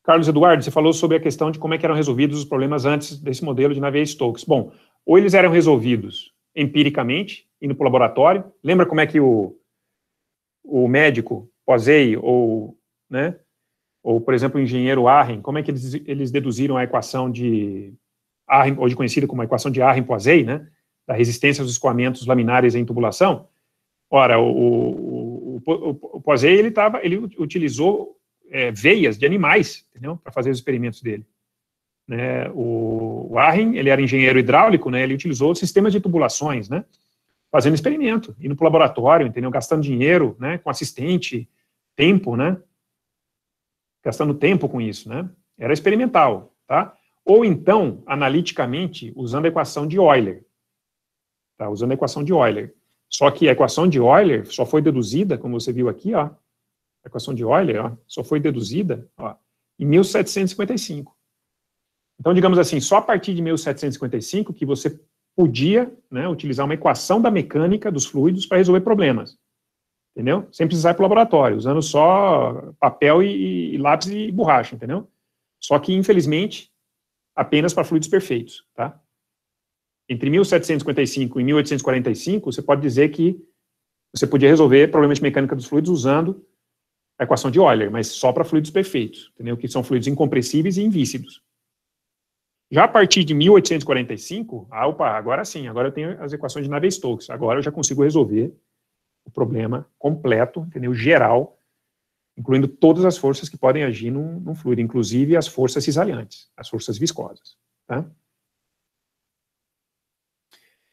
Carlos Eduardo, você falou sobre a questão de como é que eram resolvidos os problemas antes desse modelo de Navier-Stokes. Bom, ou eles eram resolvidos empiricamente, indo para o laboratório. Lembra como é que o, o médico, Posey, ou, né, ou, por exemplo, o engenheiro Arrhen, como é que eles, eles deduziram a equação de Arrhen, hoje conhecida como a equação de Arrhen-Poiseuille, né, da resistência aos escoamentos laminares em tubulação? Ora, o, o o Poisey, ele, tava, ele utilizou é, veias de animais para fazer os experimentos dele. Né? O, Arrhen ele era engenheiro hidráulico, né? ele utilizou sistemas de tubulações, né? fazendo experimento, indo para o laboratório, entendeu? gastando dinheiro né? com assistente, tempo, né? gastando tempo com isso. Né? Era experimental. Tá? Ou então, analiticamente, usando a equação de Euler. Tá? Usando a equação de Euler. Só que a equação de Euler só foi deduzida, como você viu aqui, ó, a equação de Euler ó, só foi deduzida ó, em 1755. Então, digamos assim, só a partir de 1755 que você podia né, utilizar uma equação da mecânica dos fluidos para resolver problemas. Entendeu? Sem precisar ir para o laboratório, usando só papel e, e lápis e borracha, entendeu? Só que, infelizmente, apenas para fluidos perfeitos, tá? entre 1755 e 1845, você pode dizer que você podia resolver problemas de mecânica dos fluidos usando a equação de Euler, mas só para fluidos perfeitos, entendeu? que são fluidos incompressíveis e invícidos. Já a partir de 1845, ah, opa, agora sim, agora eu tenho as equações de Navier-Stokes, agora eu já consigo resolver o problema completo, entendeu? geral, incluindo todas as forças que podem agir num, num fluido, inclusive as forças cisalhantes, as forças viscosas. Tá?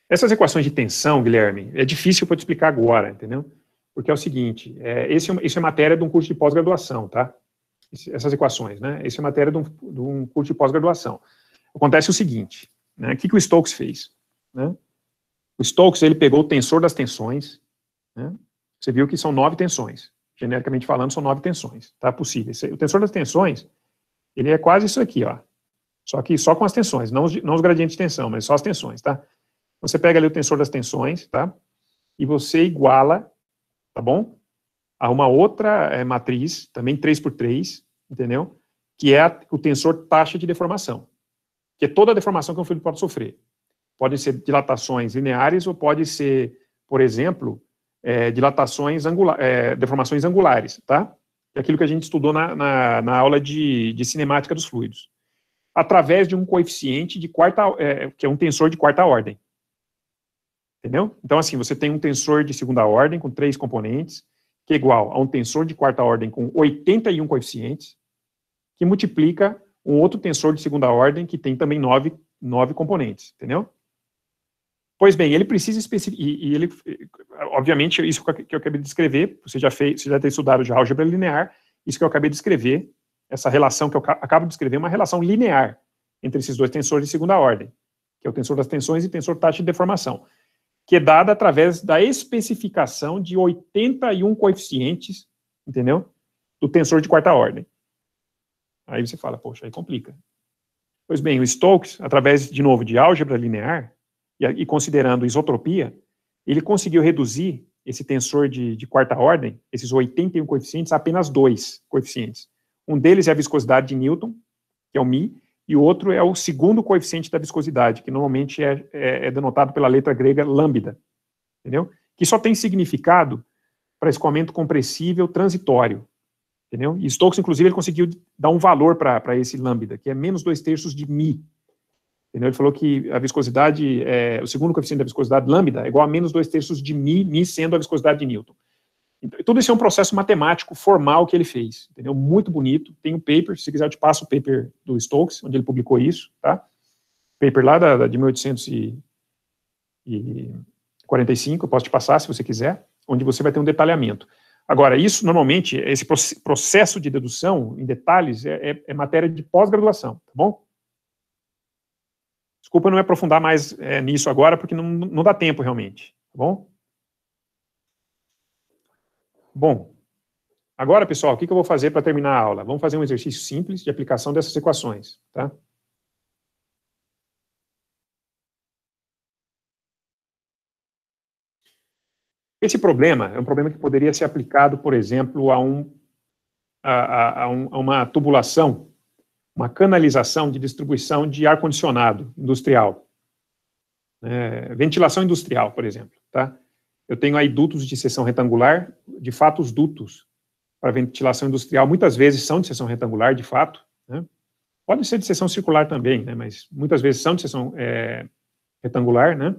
Essas equações de tensão, Guilherme, é difícil para eu te explicar agora, entendeu? Porque é o seguinte, é, esse, é isso é matéria de um curso de pós-graduação, tá? Essas equações, né? Isso é matéria de um, de um curso de pós-graduação. Acontece o seguinte, né? O que, que o Stokes fez? Né? O Stokes, ele pegou o tensor das tensões, né? Você viu que são nove tensões. Genericamente falando, são nove tensões, tá? Possível. O tensor das tensões, ele é quase isso aqui, ó. Só que só com as tensões, não os, não os gradientes de tensão, mas só as tensões, tá? Você pega ali o tensor das tensões, tá? E você iguala, tá bom? A uma outra é, matriz, também 3 por 3, entendeu? Que é a, o tensor taxa de deformação. Que é toda a deformação que um fluido pode sofrer. Podem ser dilatações lineares ou pode ser, por exemplo, é, dilatações angula é, deformações angulares, tá? É aquilo que a gente estudou na, na, na aula de, de cinemática dos fluidos através de um coeficiente de quarta, é, que é um tensor de quarta ordem. Entendeu? Então, assim, você tem um tensor de segunda ordem com três componentes, que é igual a um tensor de quarta ordem com 81 coeficientes, que multiplica um outro tensor de segunda ordem que tem também nove, nove componentes, entendeu? Pois bem, ele precisa especificar, e, e, ele, obviamente, isso que eu acabei de descrever, você já fez, você já tem estudado de álgebra linear, isso que eu acabei de descrever, essa relação que eu acabo de descrever, é uma relação linear entre esses dois tensores de segunda ordem, que é o tensor das tensões e o tensor taxa de deformação que é dada através da especificação de 81 coeficientes, entendeu? Do tensor de quarta ordem. Aí você fala, poxa, aí complica. Pois bem, o Stokes, através, de novo, de álgebra linear, e, e considerando isotropia, ele conseguiu reduzir esse tensor de, de, quarta ordem, esses 81 coeficientes, a apenas dois coeficientes. Um deles é a viscosidade de Newton, que é o μ, e o outro é o segundo coeficiente da viscosidade, que normalmente é, é, é denotado pela letra grega lambda, entendeu? Que só tem significado para escoamento compressível transitório, entendeu? E Stokes, inclusive, ele conseguiu dar um valor para esse lambda, que é menos dois terços de mi, entendeu? Ele falou que a viscosidade, é, o segundo coeficiente da viscosidade lambda é igual a menos dois terços de mi, mi sendo a viscosidade de Newton. Então, tudo isso é um processo matemático formal que ele fez, entendeu? Muito bonito. Tem o um paper, se quiser eu te passo o paper do Stokes, onde ele publicou isso, tá? Paper lá da, da, de 1845, eu posso te passar se você quiser, onde você vai ter um detalhamento. Agora, isso normalmente, esse processo de dedução em detalhes é, é, é matéria de pós-graduação, tá bom? Desculpa não me aprofundar mais é, nisso agora, porque não, não dá tempo realmente, tá bom? Bom, agora, pessoal, o que eu vou fazer para terminar a aula? Vamos fazer um exercício simples de aplicação dessas equações, tá? Esse problema é um problema que poderia ser aplicado, por exemplo, a, um, a, a, um, a uma tubulação, uma canalização de distribuição de ar-condicionado industrial. É, ventilação industrial, por exemplo. Tá? Eu tenho aí dutos de seção retangular, de fato, os dutos para ventilação industrial muitas vezes são de seção retangular, de fato. Né? Podem ser de seção circular também, né? mas muitas vezes são de seção é, retangular. Né?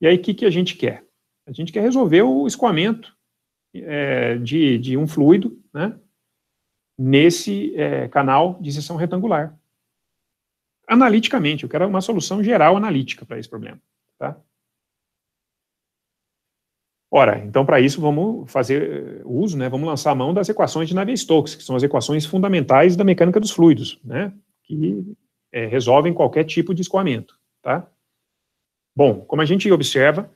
E aí, o que, que a gente quer? A gente quer resolver o escoamento é, de, de um fluido né? nesse é, canal de seção retangular. Analiticamente, eu quero uma solução geral analítica para esse problema. Tá? Ora, então para isso vamos fazer eh, uso, né, vamos lançar a mão das equações de Navier-Stokes, que são as equações fundamentais da mecânica dos fluidos, né, que é, resolvem qualquer tipo de escoamento. Tá? Bom, como a gente observa,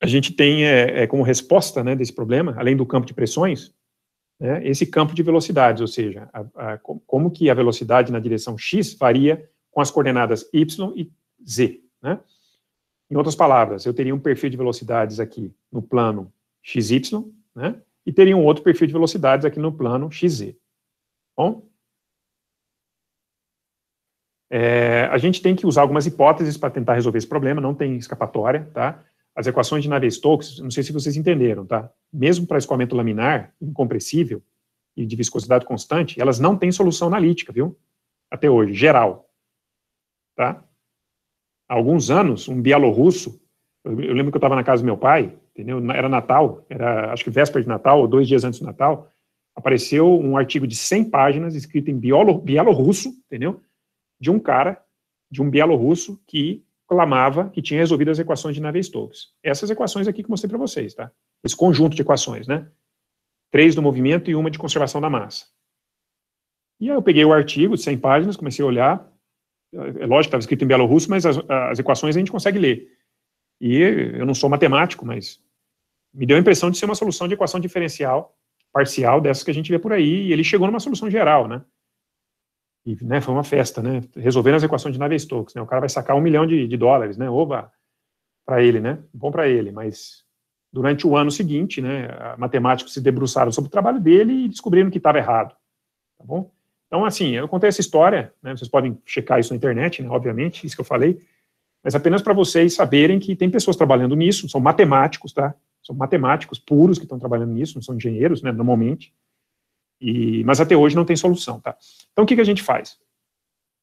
a gente tem é, é, como resposta né, desse problema, além do campo de pressões, né, esse campo de velocidades, ou seja, a, a, como que a velocidade na direção x varia com as coordenadas y e z. Né? Em outras palavras, eu teria um perfil de velocidades aqui no plano XY, né? E teria um outro perfil de velocidades aqui no plano XZ. Bom? É, a gente tem que usar algumas hipóteses para tentar resolver esse problema, não tem escapatória, tá? As equações de Navier-Stokes, não sei se vocês entenderam, tá? Mesmo para escoamento laminar, incompressível, e de viscosidade constante, elas não têm solução analítica, viu? Até hoje, geral. Tá? há alguns anos, um bielorrusso, eu, eu lembro que eu estava na casa do meu pai, entendeu? Era Natal, era acho que véspera de Natal ou dois dias antes do Natal, apareceu um artigo de 100 páginas escrito em bielorrusso, entendeu? De um cara, de um bielorrusso que clamava que tinha resolvido as equações de Navier-Stokes. Essas equações aqui que mostrei para vocês, tá? Esse conjunto de equações, né? Três do movimento e uma de conservação da massa. E aí eu peguei o artigo de 100 páginas, comecei a olhar, é lógico que estava escrito em bielorrusso, mas as, as, equações a gente consegue ler. E eu não sou matemático, mas me deu a impressão de ser uma solução de equação diferencial parcial dessas que a gente vê por aí, e ele chegou numa solução geral, né? E né, foi uma festa, né? Resolvendo as equações de Navier-Stokes, né? O cara vai sacar um milhão de, de dólares, né? Oba! Para ele, né? Bom para ele, mas durante o ano seguinte, né? Matemáticos se debruçaram sobre o trabalho dele e descobriram que estava errado, tá bom? Então, assim, eu contei essa história, né, vocês podem checar isso na internet, né, obviamente, isso que eu falei, mas apenas para vocês saberem que tem pessoas trabalhando nisso, são matemáticos, tá? São matemáticos puros que estão trabalhando nisso, não são engenheiros, né, normalmente, e, mas até hoje não tem solução, tá? Então, o que, que a gente faz?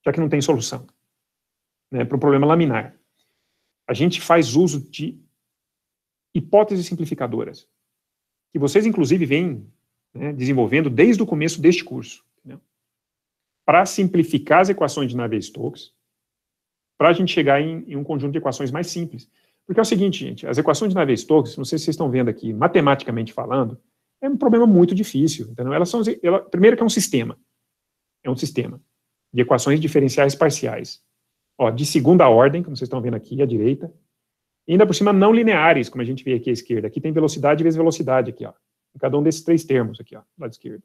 Já que não tem solução né, para o problema laminar, a gente faz uso de hipóteses simplificadoras, que vocês, inclusive, vêm né, desenvolvendo desde o começo deste curso para simplificar as equações de Navier-Stokes, para a gente chegar em, em, um conjunto de equações mais simples. Porque é o seguinte, gente, as equações de Navier-Stokes, não sei se vocês estão vendo aqui, matematicamente falando, é um problema muito difícil. Entendeu? Elas são, ela, primeiro que é um sistema, é um sistema de equações diferenciais parciais, ó, de segunda ordem, como vocês estão vendo aqui à direita, e ainda por cima não lineares, como a gente vê aqui à esquerda. Aqui tem velocidade vezes velocidade aqui, ó, em cada um desses três termos aqui, ó, lado esquerdo.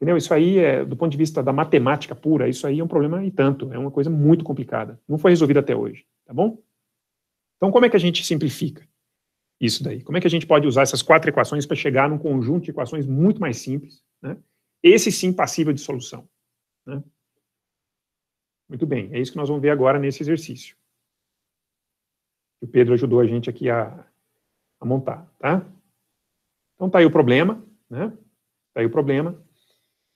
Entendeu? Isso aí, é, do ponto de vista da matemática pura, isso aí é um problema e tanto, é uma coisa muito complicada. Não foi resolvida até hoje, tá bom? Então, como é que a gente simplifica isso daí? Como é que a gente pode usar essas quatro equações para chegar num conjunto de equações muito mais simples, né? Esse sim passível de solução, né? Muito bem, é isso que nós vamos ver agora nesse exercício. O Pedro ajudou a gente aqui a, a montar, tá? Então, tá aí o problema, né? Tá aí o problema.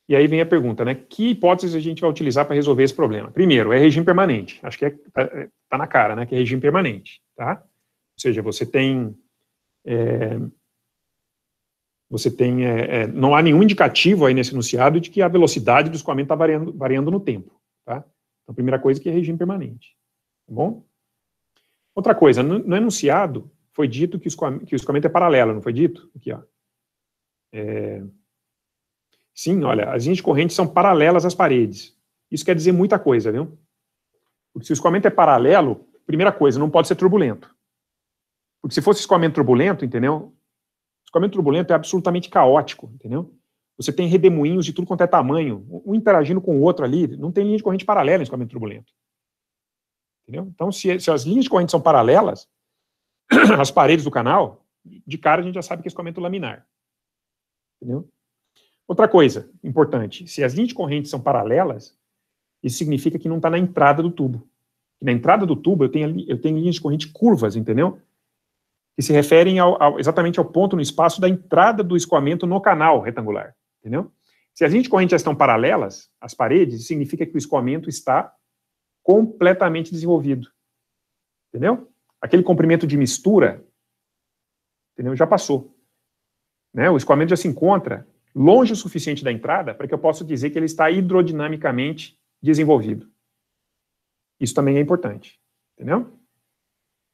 E aí vem a pergunta, né? Que hipóteses a gente vai utilizar para resolver esse problema? Primeiro, é regime permanente. Acho que está é, é, é, tá na cara, né? Que é regime permanente, tá? Ou seja, você tem... É, você tem... É, é não há nenhum indicativo aí nesse enunciado de que a velocidade do escoamento está variando, variando no tempo, tá? Então, a primeira coisa é que é regime permanente, tá bom? Outra coisa, no, no enunciado foi dito que escoamento, que o escoamento é paralelo, não foi dito? Aqui, ó. É, Sim, então, olha, as linhas de corrente são paralelas às paredes. Isso quer dizer muita coisa, viu? Porque se o escoamento é paralelo, primeira coisa, não pode ser turbulento. Porque se fosse escoamento turbulento, entendeu? Escoamento turbulento é absolutamente caótico, entendeu? Você tem redemoinhos de tudo quanto é tamanho, um interagindo com o outro ali, não tem linha de corrente paralela em escoamento turbulento. Entendeu? Então, se, se as linhas de corrente são paralelas, [clears throat] as paredes do canal, de cara a gente já sabe que é escoamento laminar. Entendeu? Outra coisa importante, se as linhas de corrente são paralelas, isso significa que não está na entrada do tubo. Na entrada do tubo eu tenho, eu tenho linhas de corrente curvas, entendeu? Que se referem ao, ao, exatamente ao ponto no espaço da entrada do escoamento no canal retangular, entendeu? Se as linhas de corrente já estão paralelas, às paredes, significa que o escoamento está completamente desenvolvido, entendeu? Aquele comprimento de mistura, entendeu? Já passou. Né? O escoamento já se encontra longe o suficiente da entrada para que eu possa dizer que ele está hidrodinamicamente desenvolvido. Isso também é importante, entendeu?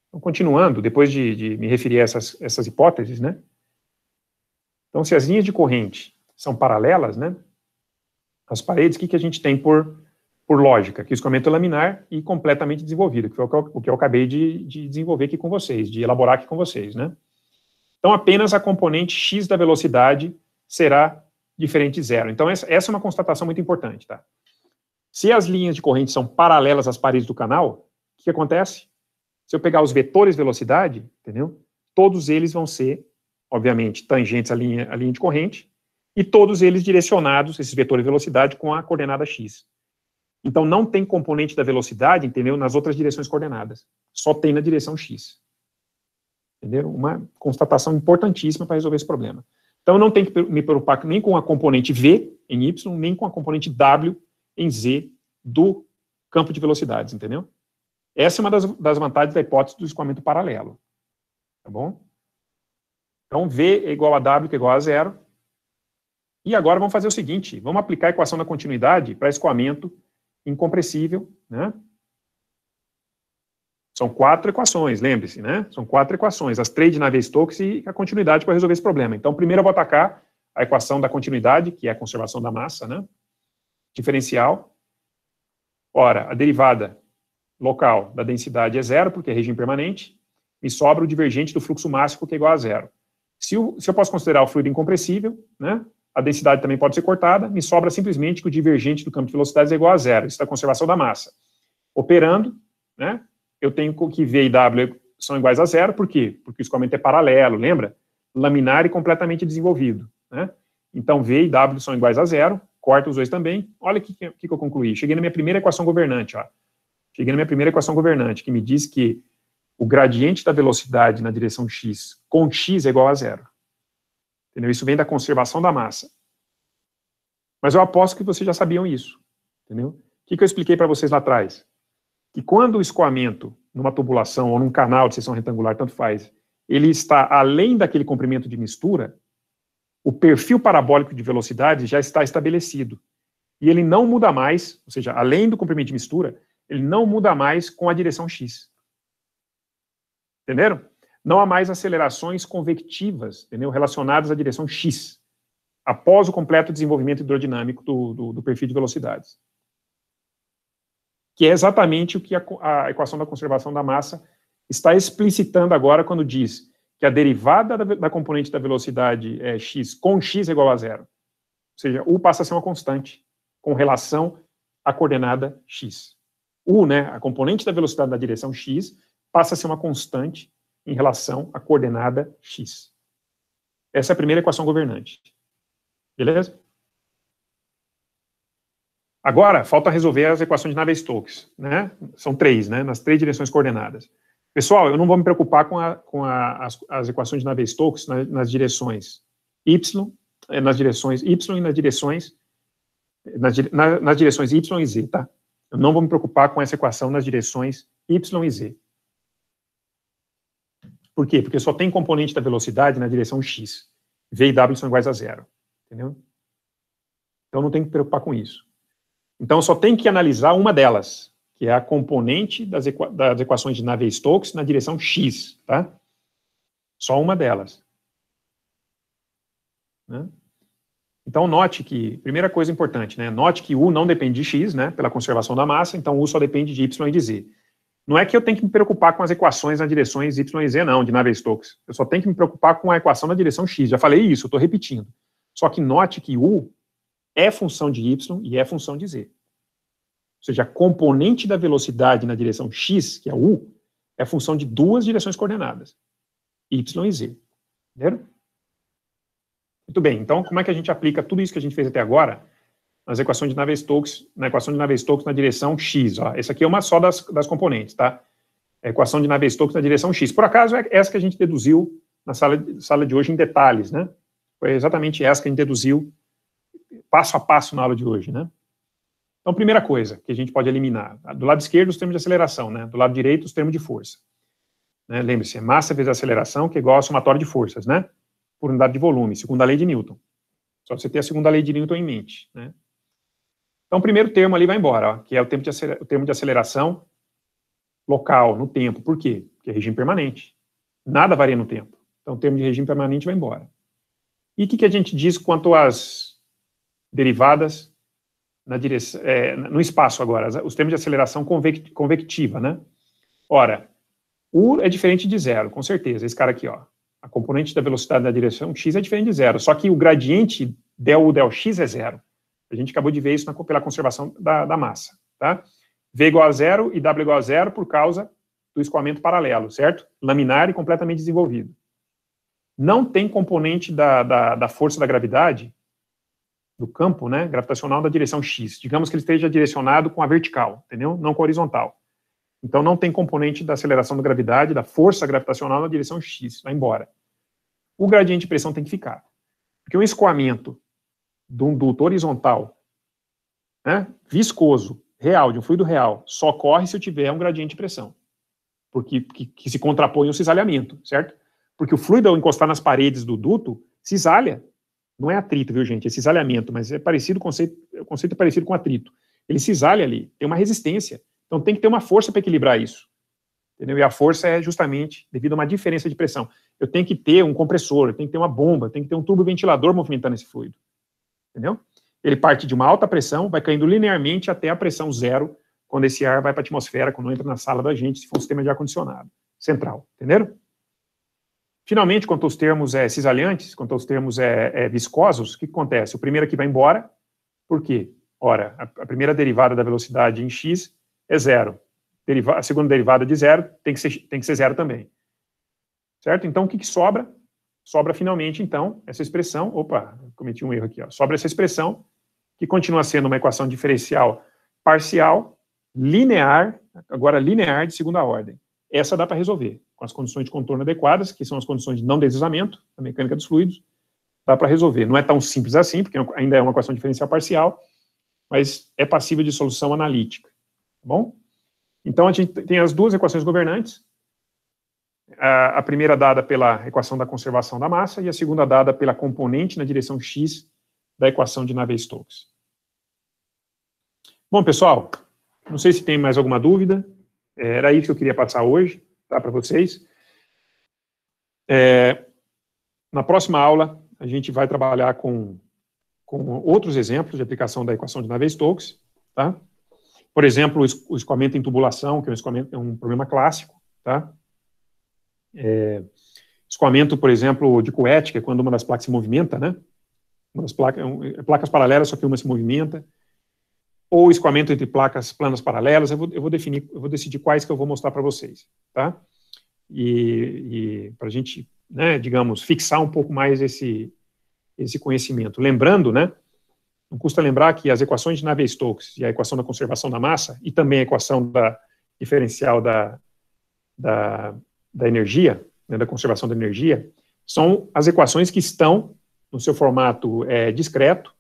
Então, continuando, depois de, de me referir a essas, essas hipóteses, né? Então, se as linhas de corrente são paralelas, né? As paredes, o que, que a gente tem por, por lógica? Que o escoamento é laminar e completamente desenvolvido, que foi o que eu, o que eu acabei de, de desenvolver aqui com vocês, de elaborar aqui com vocês, né? Então, apenas a componente x da velocidade será diferente de zero. Então, essa, é uma constatação muito importante, tá? Se as linhas de corrente são paralelas às paredes do canal, o que acontece? Se eu pegar os vetores velocidade, entendeu? Todos eles vão ser, obviamente, tangentes à linha, à linha de corrente, e todos eles direcionados, esses vetores velocidade, com a coordenada x. Então, não tem componente da velocidade, entendeu? Nas outras direções coordenadas. Só tem na direção x. Entendeu? Uma constatação importantíssima para resolver esse problema. Então, não tem que me preocupar nem com a componente V em Y, nem com a componente W em Z do campo de velocidades, entendeu? Essa é uma das, das vantagens da hipótese do escoamento paralelo. Tá bom? Então, V é igual a W, que é igual a zero. E agora vamos fazer o seguinte, vamos aplicar a equação da continuidade para escoamento incompressível, né? São quatro equações, lembre-se, né? São quatro equações, as três de Navier-Stokes e a continuidade para resolver esse problema. Então, primeiro eu vou atacar a equação da continuidade, que é a conservação da massa, né? Diferencial. Ora, a derivada local da densidade é zero, porque é regime permanente, me sobra o divergente do fluxo máximo, que é igual a zero. Se, se eu posso considerar o fluido incompressível, né? a densidade também pode ser cortada, me sobra simplesmente que o divergente do campo de velocidades é igual a zero. Isso é a conservação da massa. Operando, né? eu tenho que V e W são iguais a zero, por quê? Porque o escoamento é paralelo, lembra? Laminar e completamente desenvolvido. Né? Então, V e W são iguais a zero, corta os dois também. Olha o que, que, eu concluí. Cheguei na minha primeira equação governante. Ó. Cheguei na minha primeira equação governante, que me diz que o gradiente da velocidade na direção x com x é igual a zero. Entendeu? Isso vem da conservação da massa. Mas eu aposto que vocês já sabiam isso. Entendeu? O que, que eu expliquei para vocês lá atrás? que quando o escoamento numa tubulação ou num canal de seção retangular, tanto faz, ele está além daquele comprimento de mistura, o perfil parabólico de velocidade já está estabelecido. E ele não muda mais, ou seja, além do comprimento de mistura, ele não muda mais com a direção x. Entenderam? Não há mais acelerações convectivas entendeu? relacionadas à direção x, após o completo desenvolvimento hidrodinâmico do, do, do perfil de velocidades que é exatamente o que a, a equação da conservação da massa está explicitando agora quando diz que a derivada da, da componente da velocidade é, x com x é igual a zero. Ou seja, u passa a ser uma constante com relação à coordenada x. U, né, a componente da velocidade da direção x, passa a ser uma constante em relação à coordenada x. Essa é a primeira equação governante. Beleza? Agora, falta resolver as equações de Navier-Stokes, né? São três, né? Nas três direções coordenadas. Pessoal, eu não vou me preocupar com, a, com a, as, as, equações de Navier-Stokes nas, nas, direções y, eh, nas direções y e nas direções eh, nas, na, nas direções y e z, tá? Eu não vou me preocupar com essa equação nas direções y e z. Por quê? Porque só tem componente da velocidade na direção x. V e W são iguais a zero, entendeu? Então não tem que preocupar com isso. Então, só tem que analisar uma delas, que é a componente das, equa das equações de Navier-Stokes na direção x, tá? Só uma delas. Né? Então, note que, primeira coisa importante, né? Note que U não depende de X, né? Pela conservação da massa, então U só depende de Y e de Z. Não é que eu tenho que me preocupar com as equações nas direções Y e Z, não, de Navier-Stokes. Eu só tenho que me preocupar com a equação na direção X. Já falei isso, estou repetindo. Só que note que U é função de y e é função de z. Ou seja, a componente da velocidade na direção x, que é u, é função de duas direções coordenadas, y e z. Entenderam? Muito bem, então como é que a gente aplica tudo isso que a gente fez até agora nas equações de Navier-Stokes, na equação de Navier-Stokes na direção x? Ó. Essa aqui é uma só das, das componentes, tá? A equação de Navier-Stokes na direção x. Por acaso, é essa que a gente deduziu na sala, sala de hoje em detalhes, né? Foi exatamente essa que a gente deduziu passo a passo na aula de hoje, né? Então, primeira coisa que a gente pode eliminar, do lado esquerdo os termos de aceleração, né? Do lado direito os termos de força. Né? Lembre-se, é massa vezes aceleração, que é igual a somatória de forças, né? Por unidade de volume, segundo a lei de Newton. Só você ter a segunda lei de Newton em mente, né? Então, o primeiro termo ali vai embora, ó, que é o, tempo de o termo de aceleração local, no tempo. Por quê? Porque é regime permanente. Nada varia no tempo. Então, o termo de regime permanente vai embora. E o que, que a gente diz quanto às derivadas na direção, é, no espaço agora, os termos de aceleração convectiva, né? Ora, U é diferente de zero, com certeza, esse cara aqui, ó. A componente da velocidade na direção x é diferente de zero, só que o gradiente del U del x é zero. A gente acabou de ver isso na, pela conservação da, da massa, tá? V igual a zero e W igual a zero por causa do escoamento paralelo, certo? Laminar e completamente desenvolvido. Não tem componente da, da, da força da gravidade do campo né, gravitacional da direção x. Digamos que ele esteja direcionado com a vertical, entendeu? Não com a horizontal. Então não tem componente da aceleração da gravidade, da força gravitacional na direção x, vai embora. O gradiente de pressão tem que ficar. Porque o escoamento de um duto horizontal, né, viscoso, real, de um fluido real, só ocorre se eu tiver um gradiente de pressão. Porque que, que se contrapõe ao cisalhamento, certo? Porque o fluido, ao encostar nas paredes do duto, cisalha, não é atrito, viu, gente? É cisalhamento, mas é parecido, o conceito, o conceito é parecido com atrito. Ele cisalha ali, tem uma resistência. Então tem que ter uma força para equilibrar isso. Entendeu? E a força é justamente devido a uma diferença de pressão. Eu tenho que ter um compressor, eu tenho que ter uma bomba, tem tenho que ter um turboventilador movimentando esse fluido. Entendeu? Ele parte de uma alta pressão, vai caindo linearmente até a pressão zero, quando esse ar vai para a atmosfera, quando entra na sala da gente, se for um sistema de ar-condicionado central. Entenderam? Finalmente, quanto aos termos é, eh, cisalhantes, quanto aos termos é, é, viscosos, o que acontece? O primeiro aqui é vai embora, por quê? Ora, a, primeira derivada da velocidade em x é zero. Deriva a segunda derivada de zero tem que, ser, tem que ser zero também. Certo? Então, o que, que sobra? Sobra finalmente, então, essa expressão. Opa, cometi um erro aqui. Ó, sobra essa expressão, que continua sendo uma equação diferencial parcial, linear, agora linear de segunda ordem. Essa dá para resolver com as condições de contorno adequadas, que são as condições de não deslizamento, da mecânica dos fluidos, dá para resolver. Não é tão simples assim, porque ainda é uma equação diferencial parcial, mas é passível de solução analítica. Tá bom? Então, a gente tem as duas equações governantes, a, primeira dada pela equação da conservação da massa e a segunda dada pela componente na direção x da equação de Navier-Stokes. Bom, pessoal, não sei se tem mais alguma dúvida. É, era isso que eu queria passar hoje tá, para vocês. É, na próxima aula, a gente vai trabalhar com, com outros exemplos de aplicação da equação de Navier-Stokes. Tá? Por exemplo, o escoamento em tubulação, que é um, é um problema clássico. Tá? É, escoamento, por exemplo, de coética, quando uma das placas se movimenta, né? Uma das placas, é é placas paralelas, só que uma se movimenta ou escoamento entre placas planas paralelas, eu vou, eu vou definir, eu vou decidir quais que eu vou mostrar para vocês, tá? E, e para a gente, né, digamos, fixar um pouco mais esse, esse conhecimento. Lembrando, né, não custa lembrar que as equações de Navier-Stokes e a equação da conservação da massa e também a equação da diferencial da, da, da energia, né, da conservação da energia, são as equações que estão no seu formato é, discreto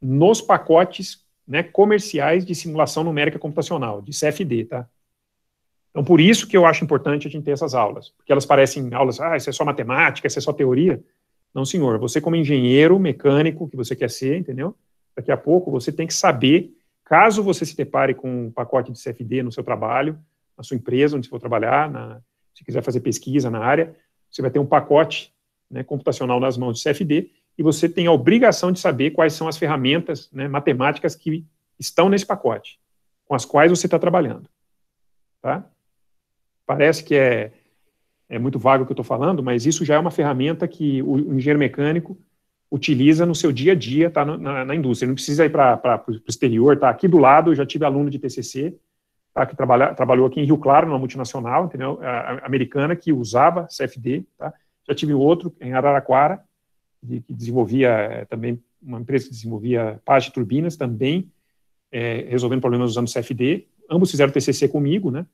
nos pacotes né, comerciais de simulação numérica computacional, de CFD, tá? Então, por isso que eu acho importante a gente ter essas aulas, porque elas parecem aulas, ah, isso é só matemática, isso é só teoria. Não, senhor, você como engenheiro mecânico que você quer ser, entendeu? Daqui a pouco você tem que saber, caso você se depare com um pacote de CFD no seu trabalho, na sua empresa, onde você for trabalhar, na, se quiser fazer pesquisa na área, você vai ter um pacote né, computacional nas mãos de CFD, e você tem a obrigação de saber quais são as ferramentas né, matemáticas que estão nesse pacote, com as quais você está trabalhando. Tá? Parece que é, é muito vago o que eu estou falando, mas isso já é uma ferramenta que o engenheiro mecânico utiliza no seu dia a dia, tá, na, na indústria. não precisa ir para o exterior, tá aqui do lado, eu já tive aluno de TCC, tá, que trabalha, trabalhou aqui em Rio Claro, numa multinacional, entendeu? americana, que usava CFD, tá? Já tive outro em Araraquara, que desenvolvia eh, também, uma empresa que desenvolvia parte de turbinas também, é, resolvendo problemas usando CFD. Ambos fizeram TCC comigo, né?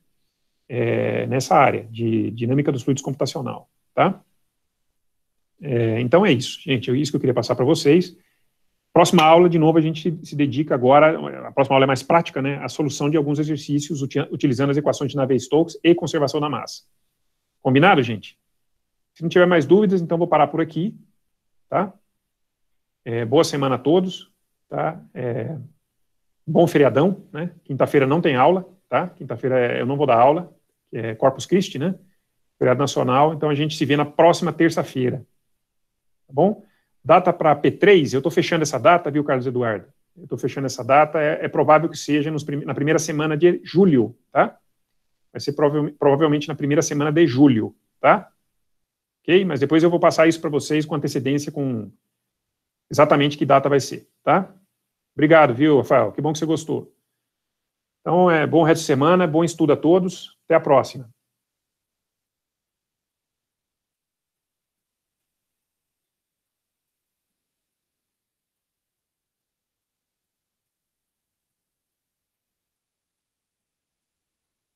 É, nessa área de dinâmica dos fluidos computacional, tá? É, então é isso, gente, é isso que eu queria passar para vocês. Próxima aula, de novo, a gente se dedica agora, a próxima aula é mais prática, né, a solução de alguns exercícios utilizando as equações de Navier-Stokes e conservação da massa. Combinado, gente? Se não tiver mais dúvidas, então vou parar por aqui tá? É, boa semana a todos, tá? É, bom feriadão, né? Quinta-feira não tem aula, tá? Quinta-feira é, eu não vou dar aula, é Corpus Christi, né? Feriado Nacional, então a gente se vê na próxima terça-feira, tá bom? Data para P3, eu estou fechando essa data, viu, Carlos Eduardo? Eu estou fechando essa data, é, é provável que seja nos, na primeira semana de julho, tá? Vai ser prova provavelmente na primeira semana de julho, tá? Mas depois eu vou passar isso para vocês com antecedência, com exatamente que data vai ser, tá? Obrigado, viu, Rafael? Que bom que você gostou. Então, é bom resto de semana, bom estudo a todos. Até a próxima.